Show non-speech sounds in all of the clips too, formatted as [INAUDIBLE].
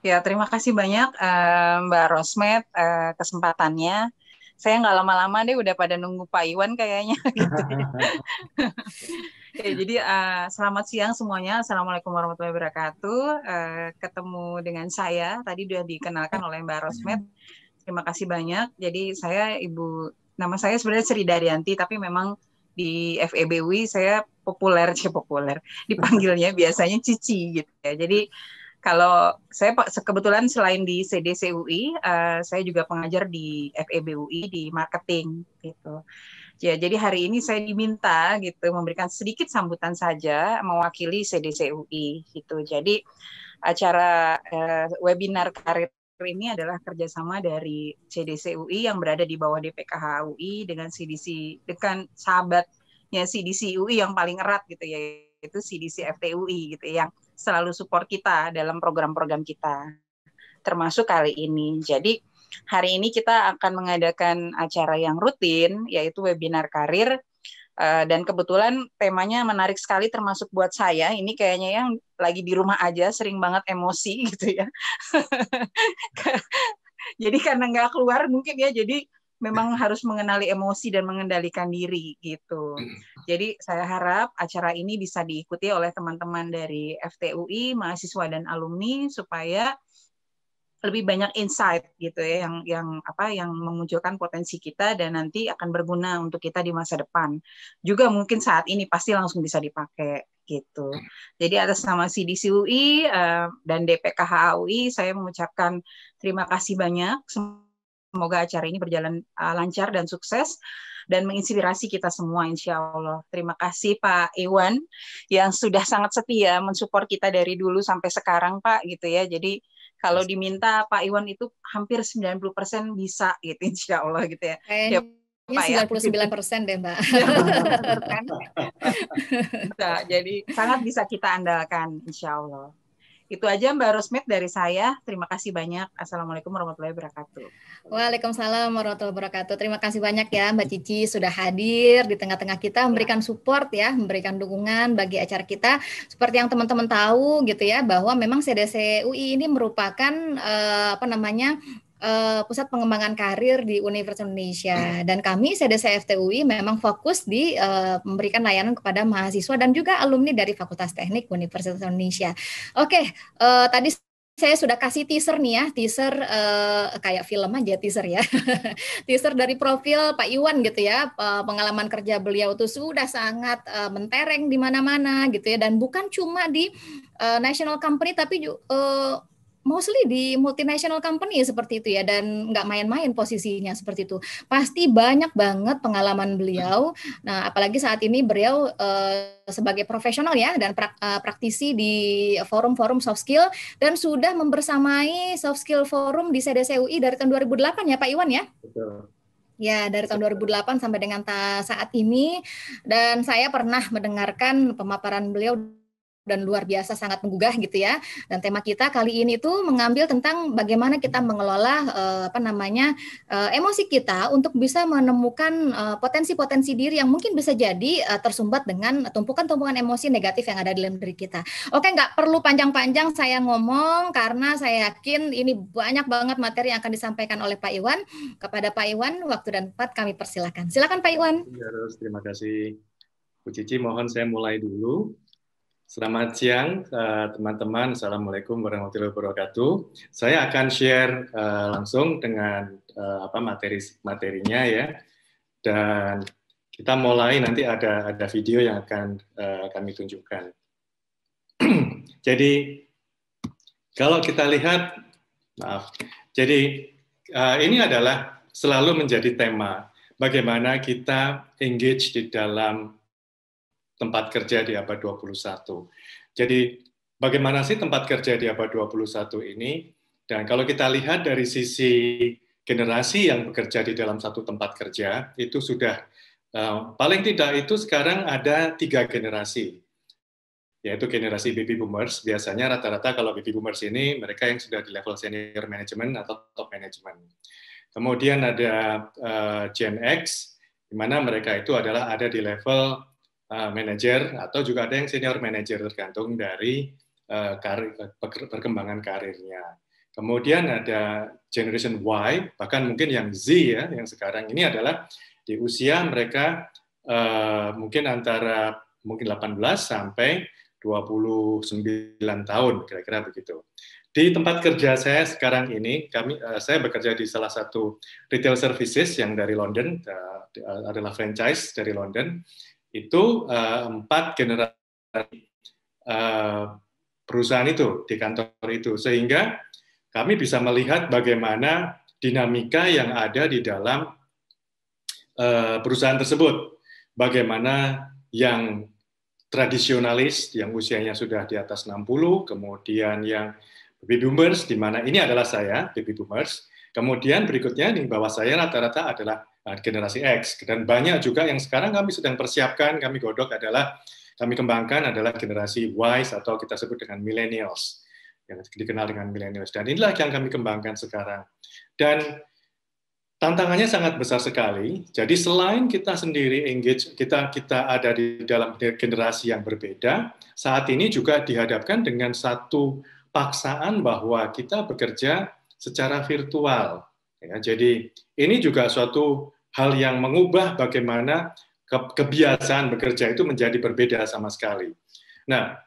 Ya, terima kasih banyak uh, Mbak Rosmet uh, eh, kesempatannya. Saya nggak lama-lama deh udah pada nunggu Pak Iwan kayaknya. [LAUGHS] Gitu. ya, [LAUGHS] jadi uh, selamat siang semuanya. Assalamualaikum warahmatullahi wabarakatuh. Uh, ketemu dengan saya tadi sudah dikenalkan oleh Mbak Rosmet. Terima kasih banyak. Jadi saya Ibu, nama saya sebenarnya Sri Daryanti, tapi memang di FEBW saya populer, sih [LAUGHS] ya populer. Dipanggilnya biasanya Cici gitu ya. Jadi kalau saya kebetulan selain di CDC UI, uh, eh, saya juga pengajar di FEB UI di marketing gitu. Ya, jadi hari ini saya diminta gitu memberikan sedikit sambutan saja mewakili CDC UI gitu. Jadi acara uh, webinar karir ini adalah kerjasama dari CDC UI yang berada di bawah DPKH UI dengan CDC dengan sahabatnya CDC UI yang paling erat gitu ya itu CDC FTUI gitu yang selalu support kita dalam program-program kita, termasuk kali ini. Jadi hari ini kita akan mengadakan acara yang rutin, yaitu webinar karir. Eh, dan kebetulan temanya menarik sekali termasuk buat saya ini kayaknya yang lagi di rumah aja sering banget emosi [LAUGHS] gitu ya [LAUGHS] jadi karena nggak keluar mungkin ya jadi memang harus mengenali emosi dan mengendalikan diri gitu. Jadi saya harap acara ini bisa diikuti oleh teman-teman dari FTUI, mahasiswa dan alumni supaya lebih banyak insight gitu ya yang yang apa yang memunculkan potensi kita dan nanti akan berguna untuk kita di masa depan. Juga mungkin saat ini pasti langsung bisa dipakai gitu. Mm. Jadi atas nama CDC UI uh, eh, dan DPKH UI saya mengucapkan terima kasih banyak Semoga acara ini berjalan uh, lancar dan sukses dan menginspirasi kita semua insya Allah. Terima kasih Pak Iwan yang sudah sangat setia mensupport kita dari dulu sampai sekarang Pak gitu ya. Jadi kalau diminta Pak Iwan itu hampir 90% bisa gitu insya Allah gitu ya. Hey. ya, Ini sembilan persen deh Mbak. bisa, jadi sangat bisa kita andalkan insya Allah. Itu aja Mbak Rosmet dari saya. Terima kasih banyak. Assalamualaikum warahmatullahi wabarakatuh. Waalaikumsalam warahmatullahi wabarakatuh. Terima kasih banyak ya Mbak Cici sudah hadir di tengah-tengah kita memberikan support ya, memberikan dukungan bagi acara kita. Seperti yang teman-teman tahu gitu ya bahwa memang CDC UI ini merupakan eh, apa namanya uh, Pusat Pengembangan Karir di Universitas Indonesia dan kami CDC FTUI memang fokus di uh, memberikan layanan kepada mahasiswa dan juga alumni dari Fakultas Teknik Universitas Indonesia. Oke, okay, uh, eh, tadi saya sudah kasih teaser nih ya, teaser uh, kayak film aja teaser ya. [LAUGHS] teaser dari profil Pak Iwan gitu ya, pengalaman kerja beliau itu sudah sangat uh, mentereng di mana-mana gitu ya dan bukan cuma di uh, national company tapi juga mostly di multinational company seperti itu ya dan nggak main-main posisinya seperti itu pasti banyak banget pengalaman beliau nah apalagi saat ini beliau uh, sebagai profesional ya dan pra, uh, praktisi di forum-forum soft skill dan sudah membersamai soft skill forum di CDCUI dari tahun 2008 ya Pak Iwan ya Betul. Ya, dari tahun 2008 sampai dengan saat ini dan saya pernah mendengarkan pemaparan beliau dan luar biasa sangat menggugah gitu ya. Dan tema kita kali ini itu mengambil tentang bagaimana kita mengelola uh, apa namanya uh, emosi kita untuk bisa menemukan potensi eh, potensi-potensi diri yang mungkin bisa jadi uh, tersumbat dengan tumpukan-tumpukan emosi negatif yang ada di dalam diri kita. Oke, nggak perlu panjang-panjang saya ngomong karena saya yakin ini banyak banget materi yang akan disampaikan oleh Pak Iwan. Kepada Pak Iwan, waktu dan tempat kami persilakan. Silakan Pak Iwan. Ya, terima kasih. Bu Cici, mohon saya mulai dulu. Selamat siang eh, teman-teman. Assalamualaikum warahmatullahi wabarakatuh. Saya akan share eh, langsung dengan eh, apa materi materinya ya. Dan kita mulai nanti ada ada video yang akan kami tunjukkan. [CLEARS THROAT] jadi kalau kita lihat, maaf. Jadi ini adalah selalu menjadi tema bagaimana kita engage di dalam tempat kerja di abad 21. Jadi bagaimana sih tempat kerja di abad 21 ini? Dan kalau kita lihat dari sisi generasi yang bekerja di dalam satu tempat kerja, itu sudah uh, paling tidak itu sekarang ada tiga generasi yaitu generasi baby boomers. Biasanya rata-rata kalau baby boomers ini mereka yang sudah di level senior management atau top management. Kemudian ada uh, Gen X, di mana mereka itu adalah ada di level Eh, manajer manager atau juga ada yang senior manager tergantung dari eh, perkembangan karirnya. Kemudian ada generation Y, bahkan mungkin yang Z ya, yang sekarang ini adalah di usia mereka eh, mungkin antara mungkin 18 sampai 29 tahun kira-kira begitu. Di tempat kerja saya sekarang ini, kami saya bekerja di salah satu retail services yang dari London, adalah franchise dari London itu eh, empat generasi eh, perusahaan itu di kantor itu sehingga kami bisa melihat bagaimana dinamika yang ada di dalam eh, perusahaan tersebut bagaimana yang tradisionalis yang usianya sudah di atas 60 kemudian yang baby boomers di mana ini adalah saya baby boomers Kemudian berikutnya di bawah saya rata-rata adalah eh, generasi X dan banyak juga yang sekarang kami sedang persiapkan, kami godok adalah kami kembangkan adalah generasi Y atau kita sebut dengan millennials yang dikenal dengan millennials dan inilah yang kami kembangkan sekarang. Dan tantangannya sangat besar sekali. Jadi selain kita sendiri engage, kita kita ada di dalam generasi yang berbeda, saat ini juga dihadapkan dengan satu paksaan bahwa kita bekerja secara virtual. Ya, jadi ini juga suatu hal yang mengubah bagaimana kebiasaan bekerja itu menjadi berbeda sama sekali. Nah,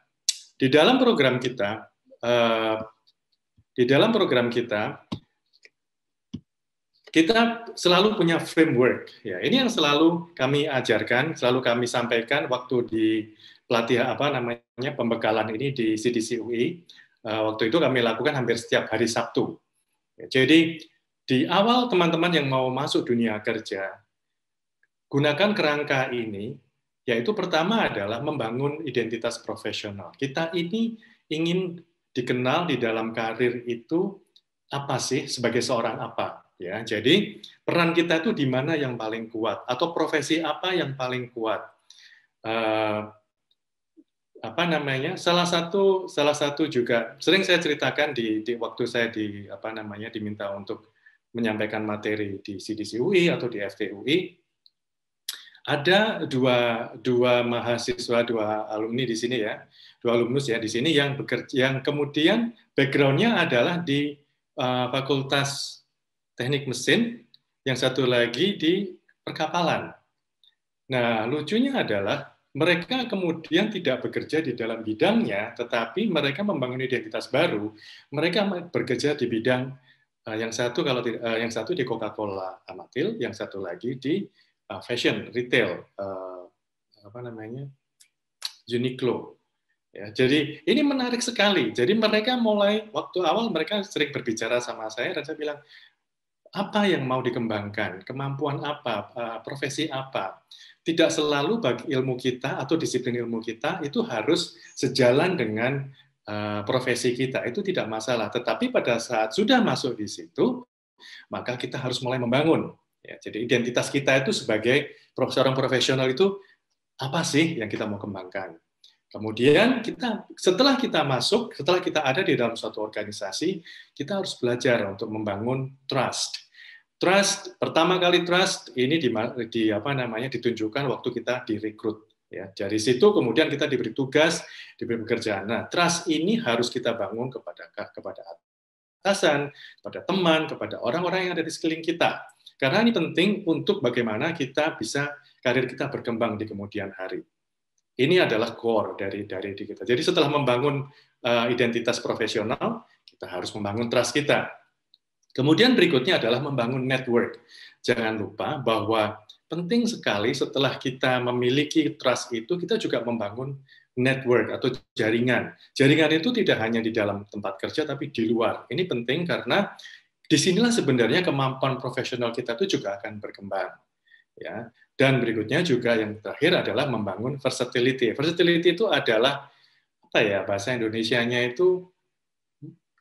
di dalam program kita, eh, di dalam program kita, kita selalu punya framework. Ya, ini yang selalu kami ajarkan, selalu kami sampaikan waktu di pelatihan apa namanya pembekalan ini di CDCUI. Eh, waktu itu kami lakukan hampir setiap hari Sabtu. Jadi di awal teman-teman yang mau masuk dunia kerja, gunakan kerangka ini, yaitu pertama adalah membangun identitas profesional. Kita ini ingin dikenal di dalam karir itu apa sih sebagai seorang apa ya jadi peran kita itu di mana yang paling kuat atau profesi apa yang paling kuat eh, apa namanya salah satu salah satu juga sering saya ceritakan di, di waktu saya di apa namanya diminta untuk menyampaikan materi di CDC UI atau di FTUI ada dua dua mahasiswa dua alumni di sini ya dua alumnus ya di sini yang bekerja yang kemudian backgroundnya adalah di uh, Fakultas Teknik Mesin yang satu lagi di perkapalan nah lucunya adalah mereka kemudian tidak bekerja di dalam bidangnya, tetapi mereka membangun identitas baru. Mereka bekerja di bidang eh, yang satu kalau eh, yang satu di Coca-Cola Amatil, yang satu lagi di eh, fashion retail apa namanya Uniqlo. Ya, jadi ini menarik sekali. Jadi mereka mulai waktu awal mereka sering berbicara sama saya dan saya bilang apa yang mau dikembangkan, kemampuan apa, profesi apa tidak selalu bagi ilmu kita atau disiplin ilmu kita itu harus sejalan dengan uh, profesi kita. Itu tidak masalah. Tetapi pada saat sudah masuk di situ, maka kita harus mulai membangun. Ya, jadi identitas kita itu sebagai seorang profesional itu apa sih yang kita mau kembangkan? Kemudian kita setelah kita masuk, setelah kita ada di dalam suatu organisasi, kita harus belajar untuk membangun trust Trust pertama kali trust ini di, di apa namanya ditunjukkan waktu kita direkrut ya. Dari situ kemudian kita diberi tugas, diberi pekerjaan. Nah, trust ini harus kita bangun kepada kepada atasan, kepada teman, kepada orang-orang yang ada di sekeliling kita. Karena ini penting untuk bagaimana kita bisa karir kita berkembang di kemudian hari. Ini adalah core dari dari kita. Jadi setelah membangun uh, identitas profesional, kita harus membangun trust kita Kemudian berikutnya adalah membangun network. Jangan lupa bahwa penting sekali setelah kita memiliki trust itu, kita juga membangun network atau jaringan. Jaringan itu tidak hanya di dalam tempat kerja, tapi di luar. Ini penting karena disinilah sebenarnya kemampuan profesional kita itu juga akan berkembang. Ya. Dan berikutnya juga yang terakhir adalah membangun versatility. Versatility itu adalah apa ya bahasa Indonesianya itu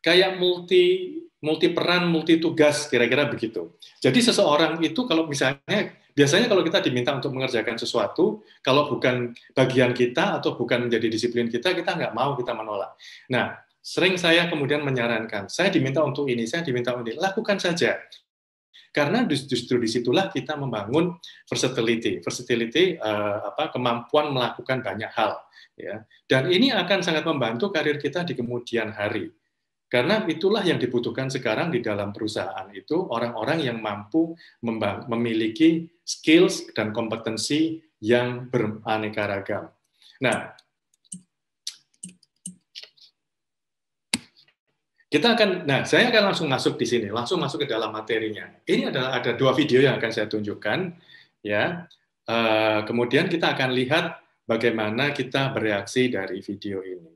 kayak multi multi peran, multi tugas, kira-kira begitu. Jadi seseorang itu kalau misalnya biasanya kalau kita diminta untuk mengerjakan sesuatu, kalau bukan bagian kita atau bukan menjadi disiplin kita, kita nggak mau kita menolak. Nah, sering saya kemudian menyarankan, saya diminta untuk ini, saya diminta untuk ini, lakukan saja. Karena justru disitulah kita membangun versatility, versatility uh, apa kemampuan melakukan banyak hal, ya. Dan ini akan sangat membantu karir kita di kemudian hari karena itulah yang dibutuhkan sekarang di dalam perusahaan itu orang-orang yang mampu memiliki skills dan kompetensi yang beraneka ragam. Nah, kita akan, nah saya akan langsung masuk di sini, langsung masuk ke dalam materinya. Ini adalah ada dua video yang akan saya tunjukkan, ya. Eh, kemudian kita akan lihat bagaimana kita bereaksi dari video ini.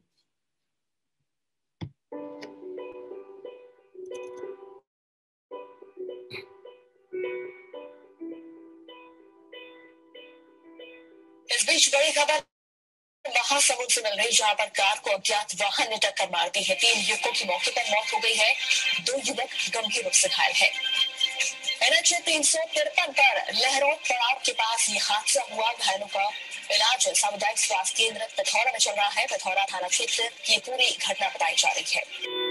बीच बड़ी खबर महासमुंद से मिल रही जहां पर कार को अज्ञात वाहन ने टक्कर मार दी है तीन युवकों की मौके पर मौत हो गई है दो युवक गंभीर रूप से घायल है एनएच तीन सौ तिरपन पर लहरों पड़ाव के पास ये हादसा हुआ घायलों का इलाज सामुदायिक स्वास्थ्य केंद्र पथौरा में चल रहा है पथौरा थाना क्षेत्र की पूरी घटना बताई जा रही है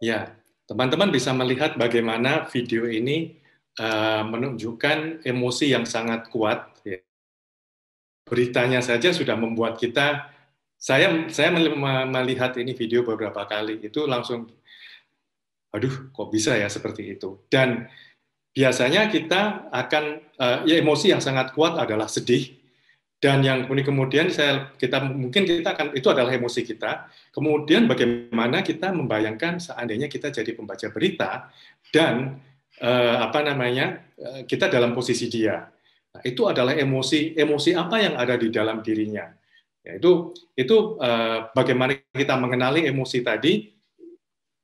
Ya, teman-teman bisa melihat bagaimana video ini uh, menunjukkan emosi yang sangat kuat. Ya. Beritanya saja sudah membuat kita, saya saya melihat ini video beberapa kali, itu langsung, aduh kok bisa ya seperti itu. Dan biasanya kita akan, uh, ya emosi yang sangat kuat adalah sedih, dan yang kemudian saya kita mungkin kita akan itu adalah emosi kita. Kemudian bagaimana kita membayangkan seandainya kita jadi pembaca berita dan eh, apa namanya eh, kita dalam posisi dia. Nah, itu adalah emosi emosi apa yang ada di dalam dirinya. Ya, itu itu eh, bagaimana kita mengenali emosi tadi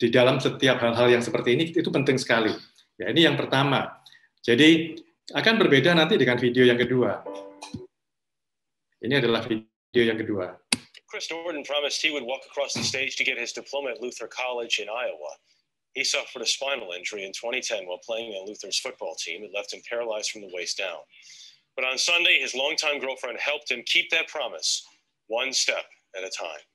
di dalam setiap hal-hal yang seperti ini itu penting sekali. Ya ini yang pertama. Jadi akan berbeda nanti dengan video yang kedua. Ini adalah video yang kedua. Chris Norton promised he would walk across the stage to get his diploma at Luther College in Iowa. He suffered a spinal injury in 2010 while playing on Luther's football team. It left him paralyzed from the waist down. But on Sunday, his longtime girlfriend helped him keep that promise one step at a time.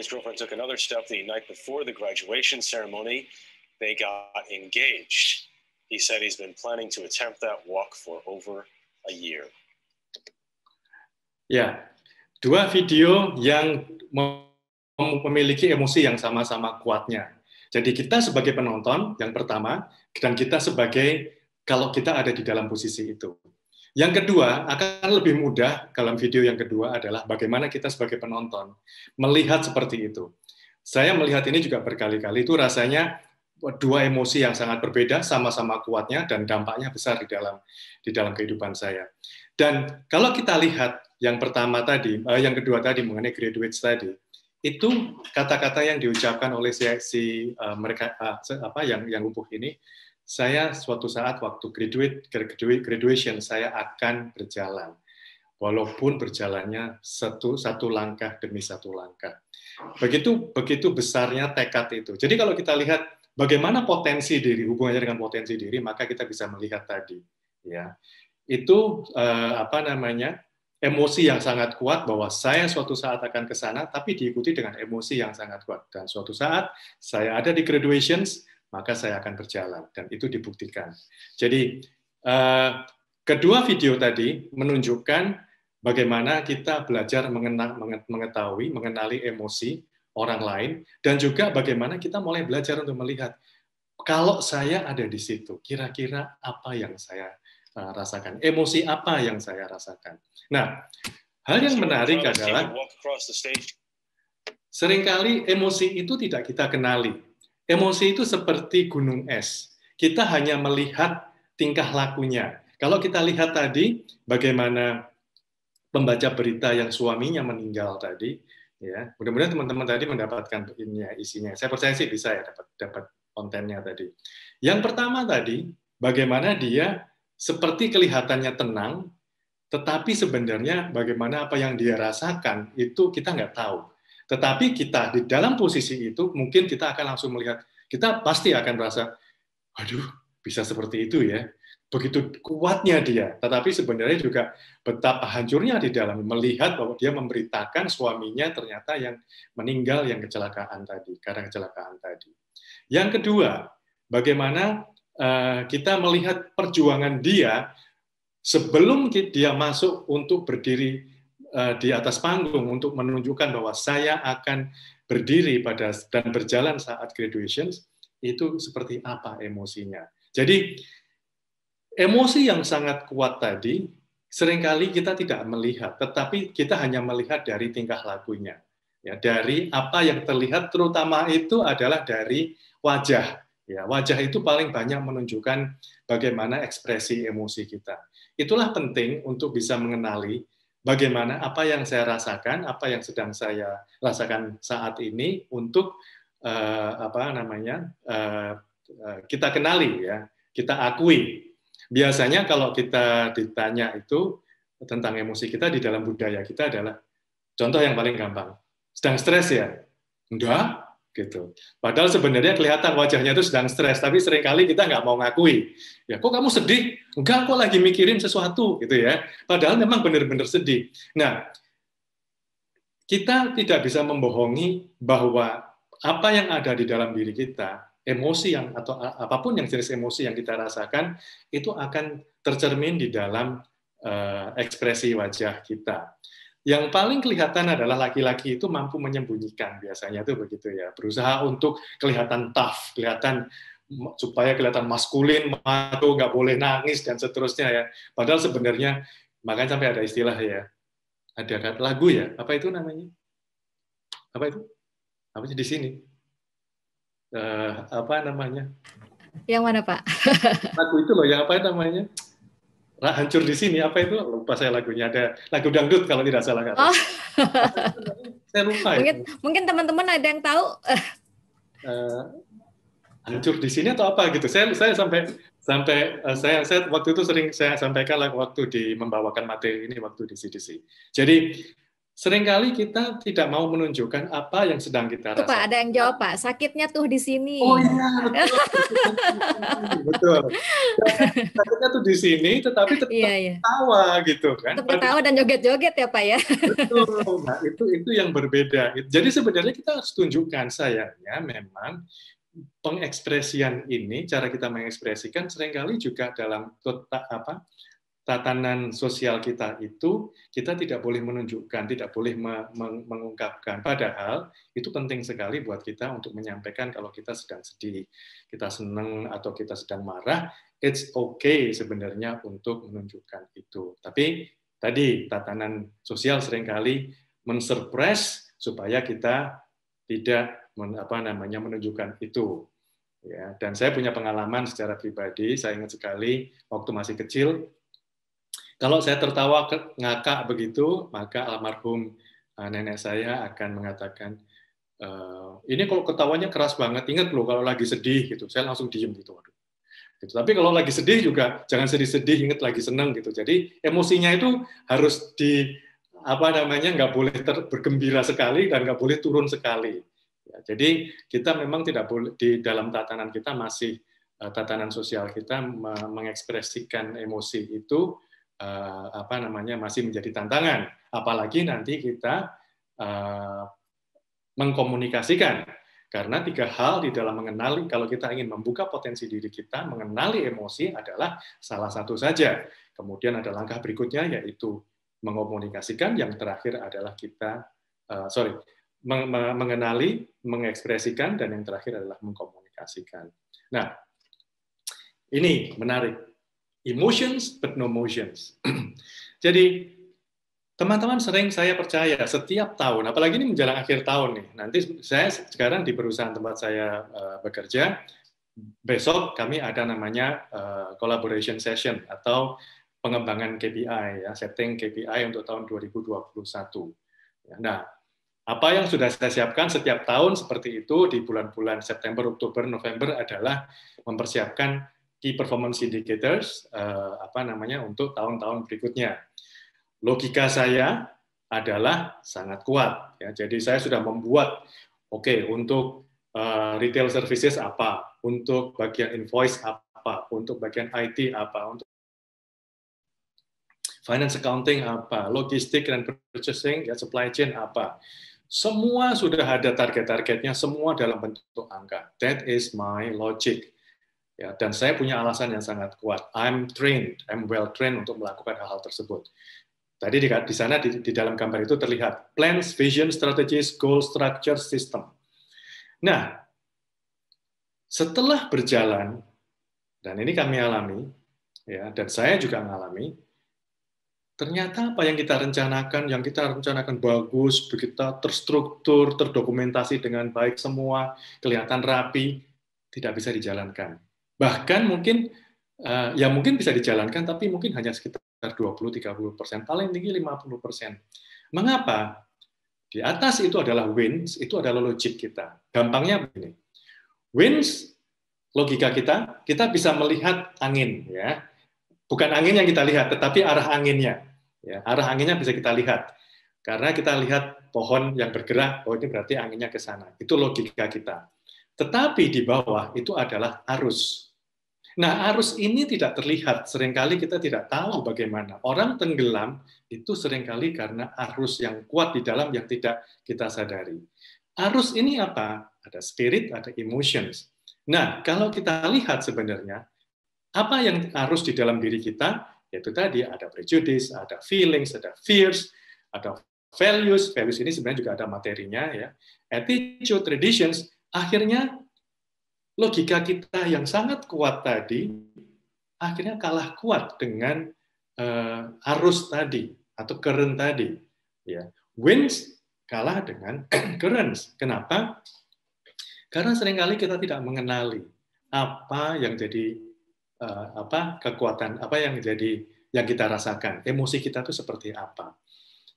his girlfriend took another step the night before the graduation ceremony. They got engaged. He said he's been planning to attempt that walk for over a year. Ya, dua video yang mem memiliki emosi yang sama-sama kuatnya. Jadi kita sebagai penonton yang pertama dan kita sebagai kalau kita ada di dalam posisi itu. Yang kedua, akan lebih mudah dalam video yang kedua adalah bagaimana kita sebagai penonton melihat seperti itu. Saya melihat ini juga berkali-kali itu rasanya dua emosi yang sangat berbeda sama-sama kuatnya dan dampaknya besar di dalam di dalam kehidupan saya. Dan kalau kita lihat yang pertama tadi, eh, yang kedua tadi mengenai graduate study itu kata-kata yang diucapkan oleh si, si uh, mereka uh, apa yang yang lumpuh ini saya suatu saat waktu graduate, graduation saya akan berjalan walaupun berjalannya satu satu langkah demi satu langkah. Begitu begitu besarnya tekad itu. Jadi kalau kita lihat bagaimana potensi diri hubungannya dengan potensi diri, maka kita bisa melihat tadi ya. Itu eh, apa namanya? emosi yang sangat kuat bahwa saya suatu saat akan ke sana tapi diikuti dengan emosi yang sangat kuat dan suatu saat saya ada di graduations maka saya akan berjalan dan itu dibuktikan. Jadi eh, kedua video tadi menunjukkan bagaimana kita belajar mengenal, mengetahui, mengenali emosi orang lain dan juga bagaimana kita mulai belajar untuk melihat kalau saya ada di situ, kira-kira apa yang saya eh, rasakan, emosi apa yang saya rasakan. Nah, hal yang menarik adalah seringkali emosi itu tidak kita kenali Emosi itu seperti gunung es. Kita hanya melihat tingkah lakunya. Kalau kita lihat tadi bagaimana pembaca berita yang suaminya meninggal tadi, ya mudah-mudahan teman-teman tadi mendapatkan ya, isinya. Saya percaya sih bisa ya dapat dapat kontennya tadi. Yang pertama tadi bagaimana dia seperti kelihatannya tenang, tetapi sebenarnya bagaimana apa yang dia rasakan itu kita nggak tahu. Tetapi kita di dalam posisi itu mungkin kita akan langsung melihat, kita pasti akan merasa, aduh bisa seperti itu ya, begitu kuatnya dia. Tetapi sebenarnya juga betapa hancurnya di dalam melihat bahwa dia memberitakan suaminya ternyata yang meninggal yang kecelakaan tadi, karena kecelakaan tadi. Yang kedua, bagaimana eh, kita melihat perjuangan dia sebelum dia masuk untuk berdiri Eh, di atas panggung untuk menunjukkan bahwa saya akan berdiri pada dan berjalan saat graduations itu seperti apa emosinya. Jadi emosi yang sangat kuat tadi seringkali kita tidak melihat, tetapi kita hanya melihat dari tingkah lakunya. Ya, dari apa yang terlihat terutama itu adalah dari wajah. Ya, wajah itu paling banyak menunjukkan bagaimana ekspresi emosi kita. Itulah penting untuk bisa mengenali bagaimana apa yang saya rasakan, apa yang sedang saya rasakan saat ini untuk uh, apa namanya uh, kita kenali ya, kita akui. Biasanya kalau kita ditanya itu tentang emosi kita di dalam budaya kita adalah contoh yang paling gampang. Sedang stres ya? Enggak, gitu. Padahal sebenarnya kelihatan wajahnya itu sedang stres, tapi seringkali kita nggak mau ngakui. Ya, kok kamu sedih? Enggak, kok lagi mikirin sesuatu, gitu ya. Padahal memang benar-benar sedih. Nah, kita tidak bisa membohongi bahwa apa yang ada di dalam diri kita, emosi yang atau apapun yang jenis emosi yang kita rasakan, itu akan tercermin di dalam eh, ekspresi wajah kita yang paling kelihatan adalah laki-laki itu mampu menyembunyikan biasanya itu begitu ya berusaha untuk kelihatan tough kelihatan supaya kelihatan maskulin maco nggak boleh nangis dan seterusnya ya padahal sebenarnya makanya sampai ada istilah ya ada lagu ya apa itu namanya apa itu apa di sini uh, apa namanya yang mana pak lagu itu loh yang apa namanya hancur di sini apa itu lupa saya lagunya ada lagu dangdut kalau tidak salah kata. Oh. saya lupa. Mungkin itu. mungkin teman-teman ada yang tahu. Uh, hancur di sini atau apa gitu. Saya saya sampai sampai uh, saya saya waktu itu sering saya sampaikan waktu di membawakan materi ini waktu di CDC. Jadi seringkali kita tidak mau menunjukkan apa yang sedang kita rasakan. Pak, ada yang jawab Pak, sakitnya tuh di sini. Oh iya, betul. betul. sakitnya tuh di sini, tetapi tetap iya, iya. tawa gitu kan. Tetap tawa dan joget-joget ya Pak ya. betul, nah, itu itu yang berbeda. Jadi sebenarnya kita harus tunjukkan sayangnya memang pengekspresian ini, cara kita mengekspresikan seringkali juga dalam apa tatanan sosial kita itu kita tidak boleh menunjukkan, tidak boleh mengungkapkan. Padahal itu penting sekali buat kita untuk menyampaikan kalau kita sedang sedih, kita senang atau kita sedang marah, it's okay sebenarnya untuk menunjukkan itu. Tapi tadi tatanan sosial seringkali mensurpres supaya kita tidak men, apa namanya menunjukkan itu. Ya, dan saya punya pengalaman secara pribadi, saya ingat sekali waktu masih kecil kalau saya tertawa ngakak begitu, maka almarhum ah, nenek saya akan mengatakan, e, ini kalau ketawanya keras banget, ingat loh kalau lagi sedih gitu, saya langsung diem gitu. Gitu. Tapi kalau lagi sedih juga jangan sedih-sedih, ingat lagi seneng gitu. Jadi emosinya itu harus di apa namanya nggak boleh ter, bergembira sekali dan nggak boleh turun sekali. Ya, jadi kita memang tidak boleh di dalam tatanan kita masih eh, tatanan sosial kita mengekspresikan emosi itu uh, apa namanya masih menjadi tantangan. Apalagi nanti kita uh, mengkomunikasikan karena tiga hal di dalam mengenali kalau kita ingin membuka potensi diri kita mengenali emosi adalah salah satu saja. Kemudian ada langkah berikutnya yaitu mengkomunikasikan. Yang terakhir adalah kita uh, sorry mengenali, mengekspresikan, dan yang terakhir adalah mengkomunikasikan. Nah, ini menarik emotions but no motions. [CLEARS THROAT] Jadi teman-teman sering saya percaya setiap tahun, apalagi ini menjelang akhir tahun nih. Nanti saya sekarang di perusahaan tempat saya eh, bekerja, besok kami ada namanya eh, collaboration session atau pengembangan KPI ya, setting KPI untuk tahun 2021. Ya, nah, apa yang sudah saya siapkan setiap tahun seperti itu di bulan-bulan September, Oktober, November adalah mempersiapkan key performance indicators uh, apa namanya untuk tahun-tahun berikutnya. Logika saya adalah sangat kuat. Ya. Jadi saya sudah membuat, oke okay, untuk uh, retail services apa, untuk bagian invoice apa, untuk bagian IT apa, untuk finance accounting apa, logistik dan purchasing, ya supply chain apa. Semua sudah ada target-targetnya, semua dalam bentuk angka. That is my logic Ya, dan saya punya alasan yang sangat kuat. I'm trained, I'm well trained untuk melakukan hal-hal tersebut. Tadi di, di sana di, di dalam gambar itu terlihat plans, vision, strategies, goal, structure, system. Nah, setelah berjalan dan ini kami alami ya dan saya juga mengalami ternyata apa yang kita rencanakan yang kita rencanakan bagus begitu terstruktur terdokumentasi dengan baik semua kelihatan rapi tidak bisa dijalankan Bahkan mungkin uh, ya mungkin bisa dijalankan tapi mungkin hanya sekitar 20-30 persen, paling tinggi 50 persen. Mengapa? Di atas itu adalah wins, itu adalah logik kita. Gampangnya begini, wins logika kita, kita bisa melihat angin ya, bukan angin yang kita lihat, tetapi arah anginnya. Ya, arah anginnya bisa kita lihat karena kita lihat pohon yang bergerak, oh ini berarti anginnya ke sana. Itu logika kita. Tetapi di bawah itu adalah arus Nah, arus ini tidak terlihat. Seringkali kita tidak tahu bagaimana. Orang tenggelam itu seringkali karena arus yang kuat di dalam yang tidak kita sadari. Arus ini apa? Ada spirit, ada emotions. Nah, kalau kita lihat sebenarnya, apa yang arus di dalam diri kita? Yaitu tadi ada prejudice, ada feelings, ada fears, ada values. Values ini sebenarnya juga ada materinya. ya. Attitude, traditions, akhirnya logika kita yang sangat kuat tadi akhirnya kalah kuat dengan uh, arus tadi atau current tadi. Ya. Winds kalah dengan [CLEARS THROAT] currents. Kenapa? Karena seringkali kita tidak mengenali apa yang jadi uh, apa kekuatan, apa yang jadi yang kita rasakan. Emosi kita itu seperti apa?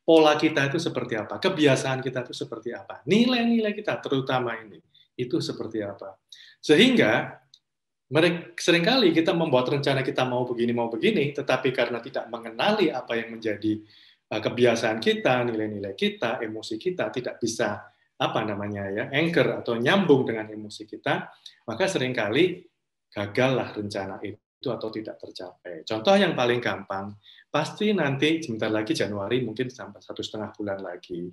Pola kita itu seperti apa? Kebiasaan kita itu seperti apa? Nilai-nilai kita terutama ini itu seperti apa? Sehingga seringkali kita membuat rencana kita mau begini mau begini, tetapi karena tidak mengenali apa yang menjadi eh, kebiasaan kita, nilai-nilai kita, emosi kita tidak bisa apa namanya ya anchor atau nyambung dengan emosi kita, maka seringkali gagallah rencana itu atau tidak tercapai. Contoh yang paling gampang, pasti nanti sebentar lagi Januari mungkin sampai satu setengah bulan lagi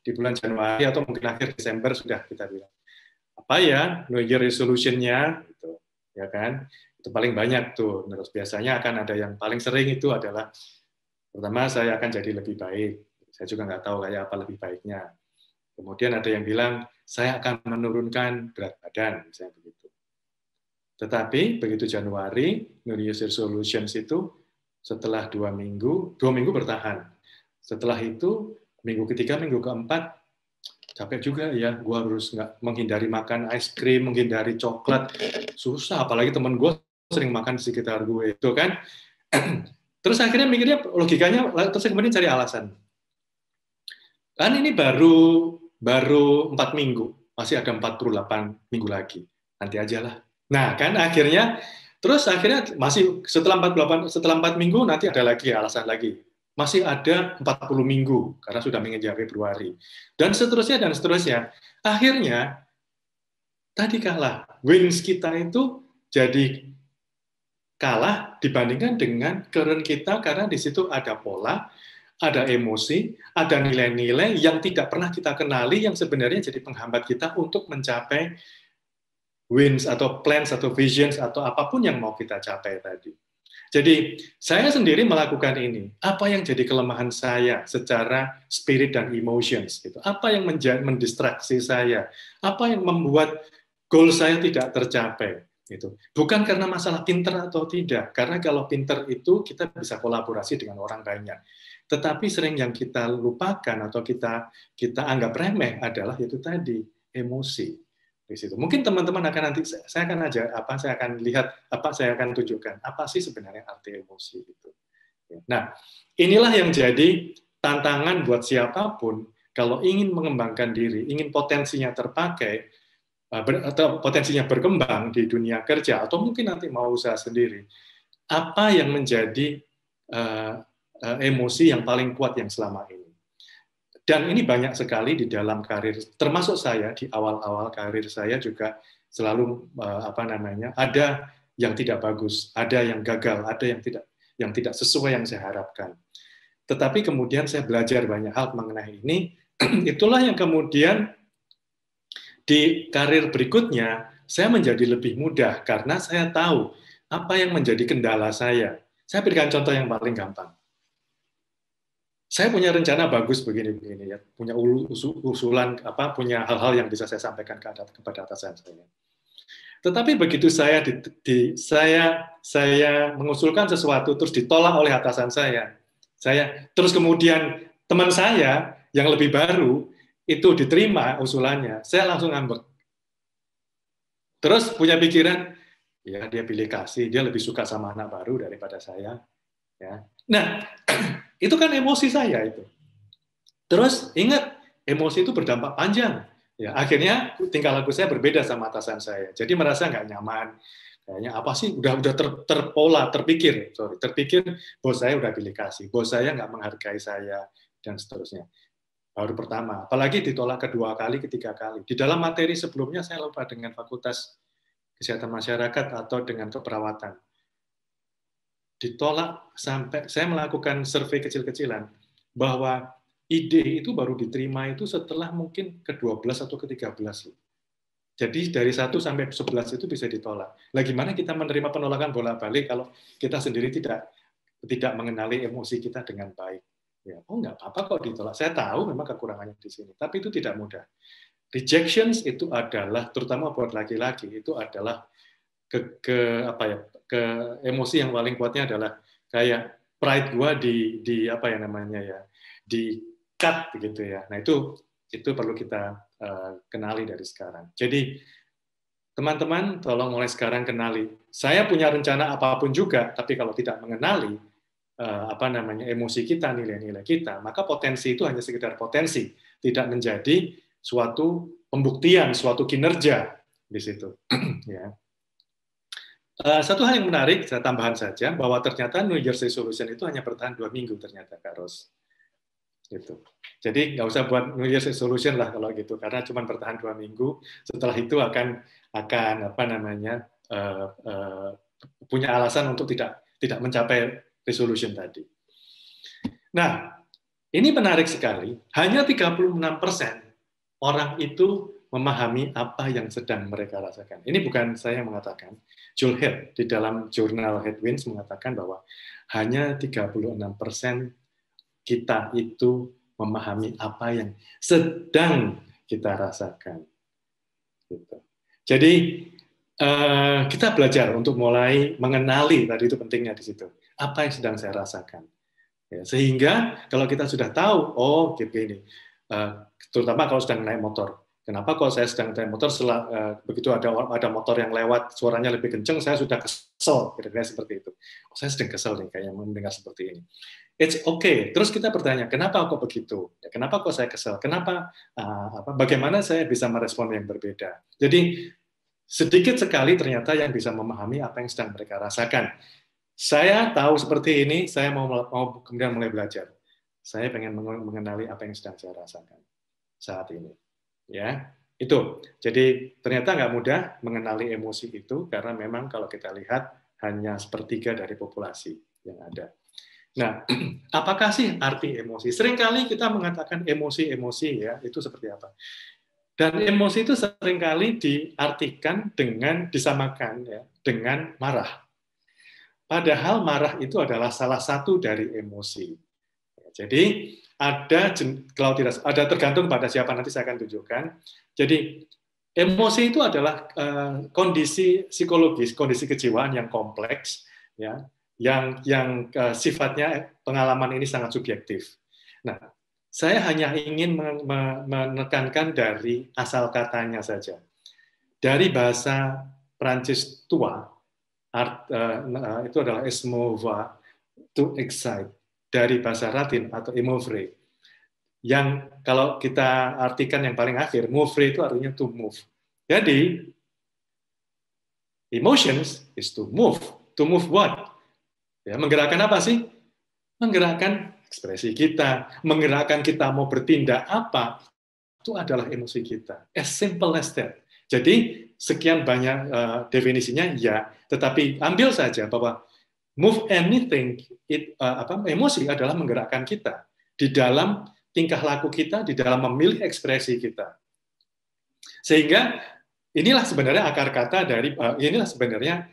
di bulan Januari atau mungkin akhir Desember sudah kita bilang apa ya New Year resolution-nya gitu, ya kan? Itu paling banyak tuh. Terus biasanya akan ada yang paling sering itu adalah pertama saya akan jadi lebih baik. Saya juga nggak tahu kayak apa lebih baiknya. Kemudian ada yang bilang saya akan menurunkan berat badan, misalnya begitu. Tetapi begitu Januari New Year Resolutions itu setelah dua minggu, dua minggu bertahan. Setelah itu minggu ketiga, minggu keempat capek juga ya gue harus nggak menghindari makan es krim menghindari coklat susah apalagi teman gue sering makan di sekitar gue itu kan [CLEARS THROAT] terus akhirnya mikirnya logikanya terus kemudian cari alasan kan ini baru baru empat minggu masih ada 48 minggu lagi nanti aja lah. nah kan akhirnya terus akhirnya masih setelah 48 setelah 4 minggu nanti ada lagi alasan lagi masih ada 40 minggu karena sudah mengejar Februari dan seterusnya dan seterusnya. Akhirnya tadi kalah. Wins kita itu jadi kalah dibandingkan dengan current kita karena di situ ada pola, ada emosi, ada nilai-nilai yang tidak pernah kita kenali yang sebenarnya jadi penghambat kita untuk mencapai wins atau plans atau visions atau apapun yang mau kita capai tadi. Jadi saya sendiri melakukan ini. Apa yang jadi kelemahan saya secara spirit dan emotions? Gitu. Apa yang mendistraksi saya? Apa yang membuat goal saya tidak tercapai? Gitu. Bukan karena masalah pinter atau tidak, karena kalau pinter itu kita bisa kolaborasi dengan orang banyak. Tetapi sering yang kita lupakan atau kita kita anggap remeh adalah itu tadi emosi di situ. Mungkin teman-teman akan nanti saya akan aja apa saya akan lihat apa saya akan tunjukkan apa sih sebenarnya arti emosi itu. Ya. Nah, inilah yang jadi tantangan buat siapapun kalau ingin mengembangkan diri, ingin potensinya terpakai eh, atau potensinya berkembang di dunia kerja atau mungkin nanti mau usaha sendiri. Apa yang menjadi uh, uh, emosi yang paling kuat yang selama ini dan ini banyak sekali di dalam karir, termasuk saya di awal-awal karir saya juga selalu eh, apa namanya ada yang tidak bagus, ada yang gagal, ada yang tidak yang tidak sesuai yang saya harapkan. Tetapi kemudian saya belajar banyak hal mengenai ini. [CLEARS THROAT] Itulah yang kemudian di karir berikutnya saya menjadi lebih mudah karena saya tahu apa yang menjadi kendala saya. Saya berikan contoh yang paling gampang saya punya rencana bagus begini-begini ya, punya usulan apa, punya hal-hal yang bisa saya sampaikan ke atas, kepada atasan saya. Tetapi begitu saya di, di, saya saya mengusulkan sesuatu terus ditolak oleh atasan saya, saya terus kemudian teman saya yang lebih baru itu diterima usulannya, saya langsung ngambek. Terus punya pikiran, ya dia pilih kasih, dia lebih suka sama anak baru daripada saya, ya Nah, [CLEARS THROAT] itu kan emosi saya itu. Terus ingat, emosi itu berdampak panjang. Ya, akhirnya tingkah laku saya berbeda sama atasan saya. Jadi merasa nggak nyaman. Kayaknya apa sih? Udah udah ter, terpola, terpikir, sorry, terpikir bos saya udah pilih kasih, bos saya nggak menghargai saya dan seterusnya. Baru pertama, apalagi ditolak kedua kali, ketiga kali. Di dalam materi sebelumnya saya lupa dengan fakultas kesehatan masyarakat atau dengan keperawatan ditolak sampai saya melakukan survei kecil-kecilan bahwa ide itu baru diterima itu setelah mungkin ke-12 atau ke-13. Jadi dari 1 sampai 11 itu bisa ditolak. Lah gimana kita menerima penolakan bolak-balik kalau kita sendiri tidak tidak mengenali emosi kita dengan baik. Ya, oh enggak apa-apa kok ditolak. Saya tahu memang kekurangannya di sini, tapi itu tidak mudah. Rejections itu adalah terutama buat laki-laki itu adalah ke, ke apa ya ke emosi yang paling kuatnya adalah kayak pride gua di di apa ya namanya ya di cut gitu ya nah itu itu perlu kita uh, kenali dari sekarang jadi teman-teman tolong mulai sekarang kenali saya punya rencana apapun juga tapi kalau tidak mengenali uh, apa namanya emosi kita nilai-nilai kita maka potensi itu hanya sekedar potensi tidak menjadi suatu pembuktian suatu kinerja di situ [CLEARS THROAT] ya Eh, satu hal yang menarik, saya tambahan saja, bahwa ternyata New Jersey Solution itu hanya bertahan dua minggu ternyata, Kak Ros. Gitu. Jadi nggak usah buat New Jersey Solution lah kalau gitu, karena cuma bertahan dua minggu. Setelah itu akan akan apa namanya uh, uh, punya alasan untuk tidak tidak mencapai resolution tadi. Nah, ini menarik sekali. Hanya 36 persen orang itu memahami apa yang sedang mereka rasakan. Ini bukan saya yang mengatakan. Joel Head di dalam jurnal Headwinds mengatakan bahwa hanya 36% kita itu memahami apa yang sedang kita rasakan. Gitu. Jadi eh, kita belajar untuk mulai mengenali tadi itu pentingnya di situ. Apa yang sedang saya rasakan. Ya, sehingga kalau kita sudah tahu, oh gini, uh, terutama kalau sedang naik motor, Kenapa kalau saya sedang naik motor setelah, uh, begitu ada ada motor yang lewat suaranya lebih kenceng, saya sudah kesel, kira-kira seperti itu. Oh, saya sedang kesel nih kayaknya mendengar seperti ini. It's okay. Terus kita bertanya, kenapa kok begitu? Ya, kenapa kok saya kesel? Kenapa? Uh, apa, bagaimana saya bisa merespon yang berbeda? Jadi sedikit sekali ternyata yang bisa memahami apa yang sedang mereka rasakan. Saya tahu seperti ini, saya mau, mau kemudian mulai belajar. Saya pengen mengenali apa yang sedang saya rasakan saat ini ya itu jadi ternyata nggak mudah mengenali emosi itu karena memang kalau kita lihat hanya sepertiga dari populasi yang ada nah [CLEARS THROAT] apakah sih arti emosi seringkali kita mengatakan emosi-emosi ya itu seperti apa dan emosi itu seringkali diartikan dengan disamakan ya dengan marah. Padahal marah itu adalah salah satu dari emosi. Jadi ada kalau tidak ada tergantung pada siapa nanti saya akan tunjukkan. Jadi emosi itu adalah uh, kondisi psikologis, kondisi kejiwaan yang kompleks ya, yang yang uh, sifatnya pengalaman ini sangat subjektif. Nah, saya hanya ingin menekankan dari asal katanya saja. Dari bahasa Prancis tua art, uh, itu adalah esmova to excite dari bahasa Latin atau emovere. Yang kalau kita artikan yang paling akhir, movere itu artinya to move. Jadi, emotions is to move. To move what? Ya, menggerakkan apa sih? Menggerakkan ekspresi kita, menggerakkan kita mau bertindak apa, itu adalah emosi kita. As simple as that. Jadi, sekian banyak uh, definisinya, ya. Tetapi ambil saja bahwa move anything it uh, apa emosi adalah menggerakkan kita di dalam tingkah laku kita, di dalam memilih ekspresi kita. Sehingga inilah sebenarnya akar kata dari uh, inilah sebenarnya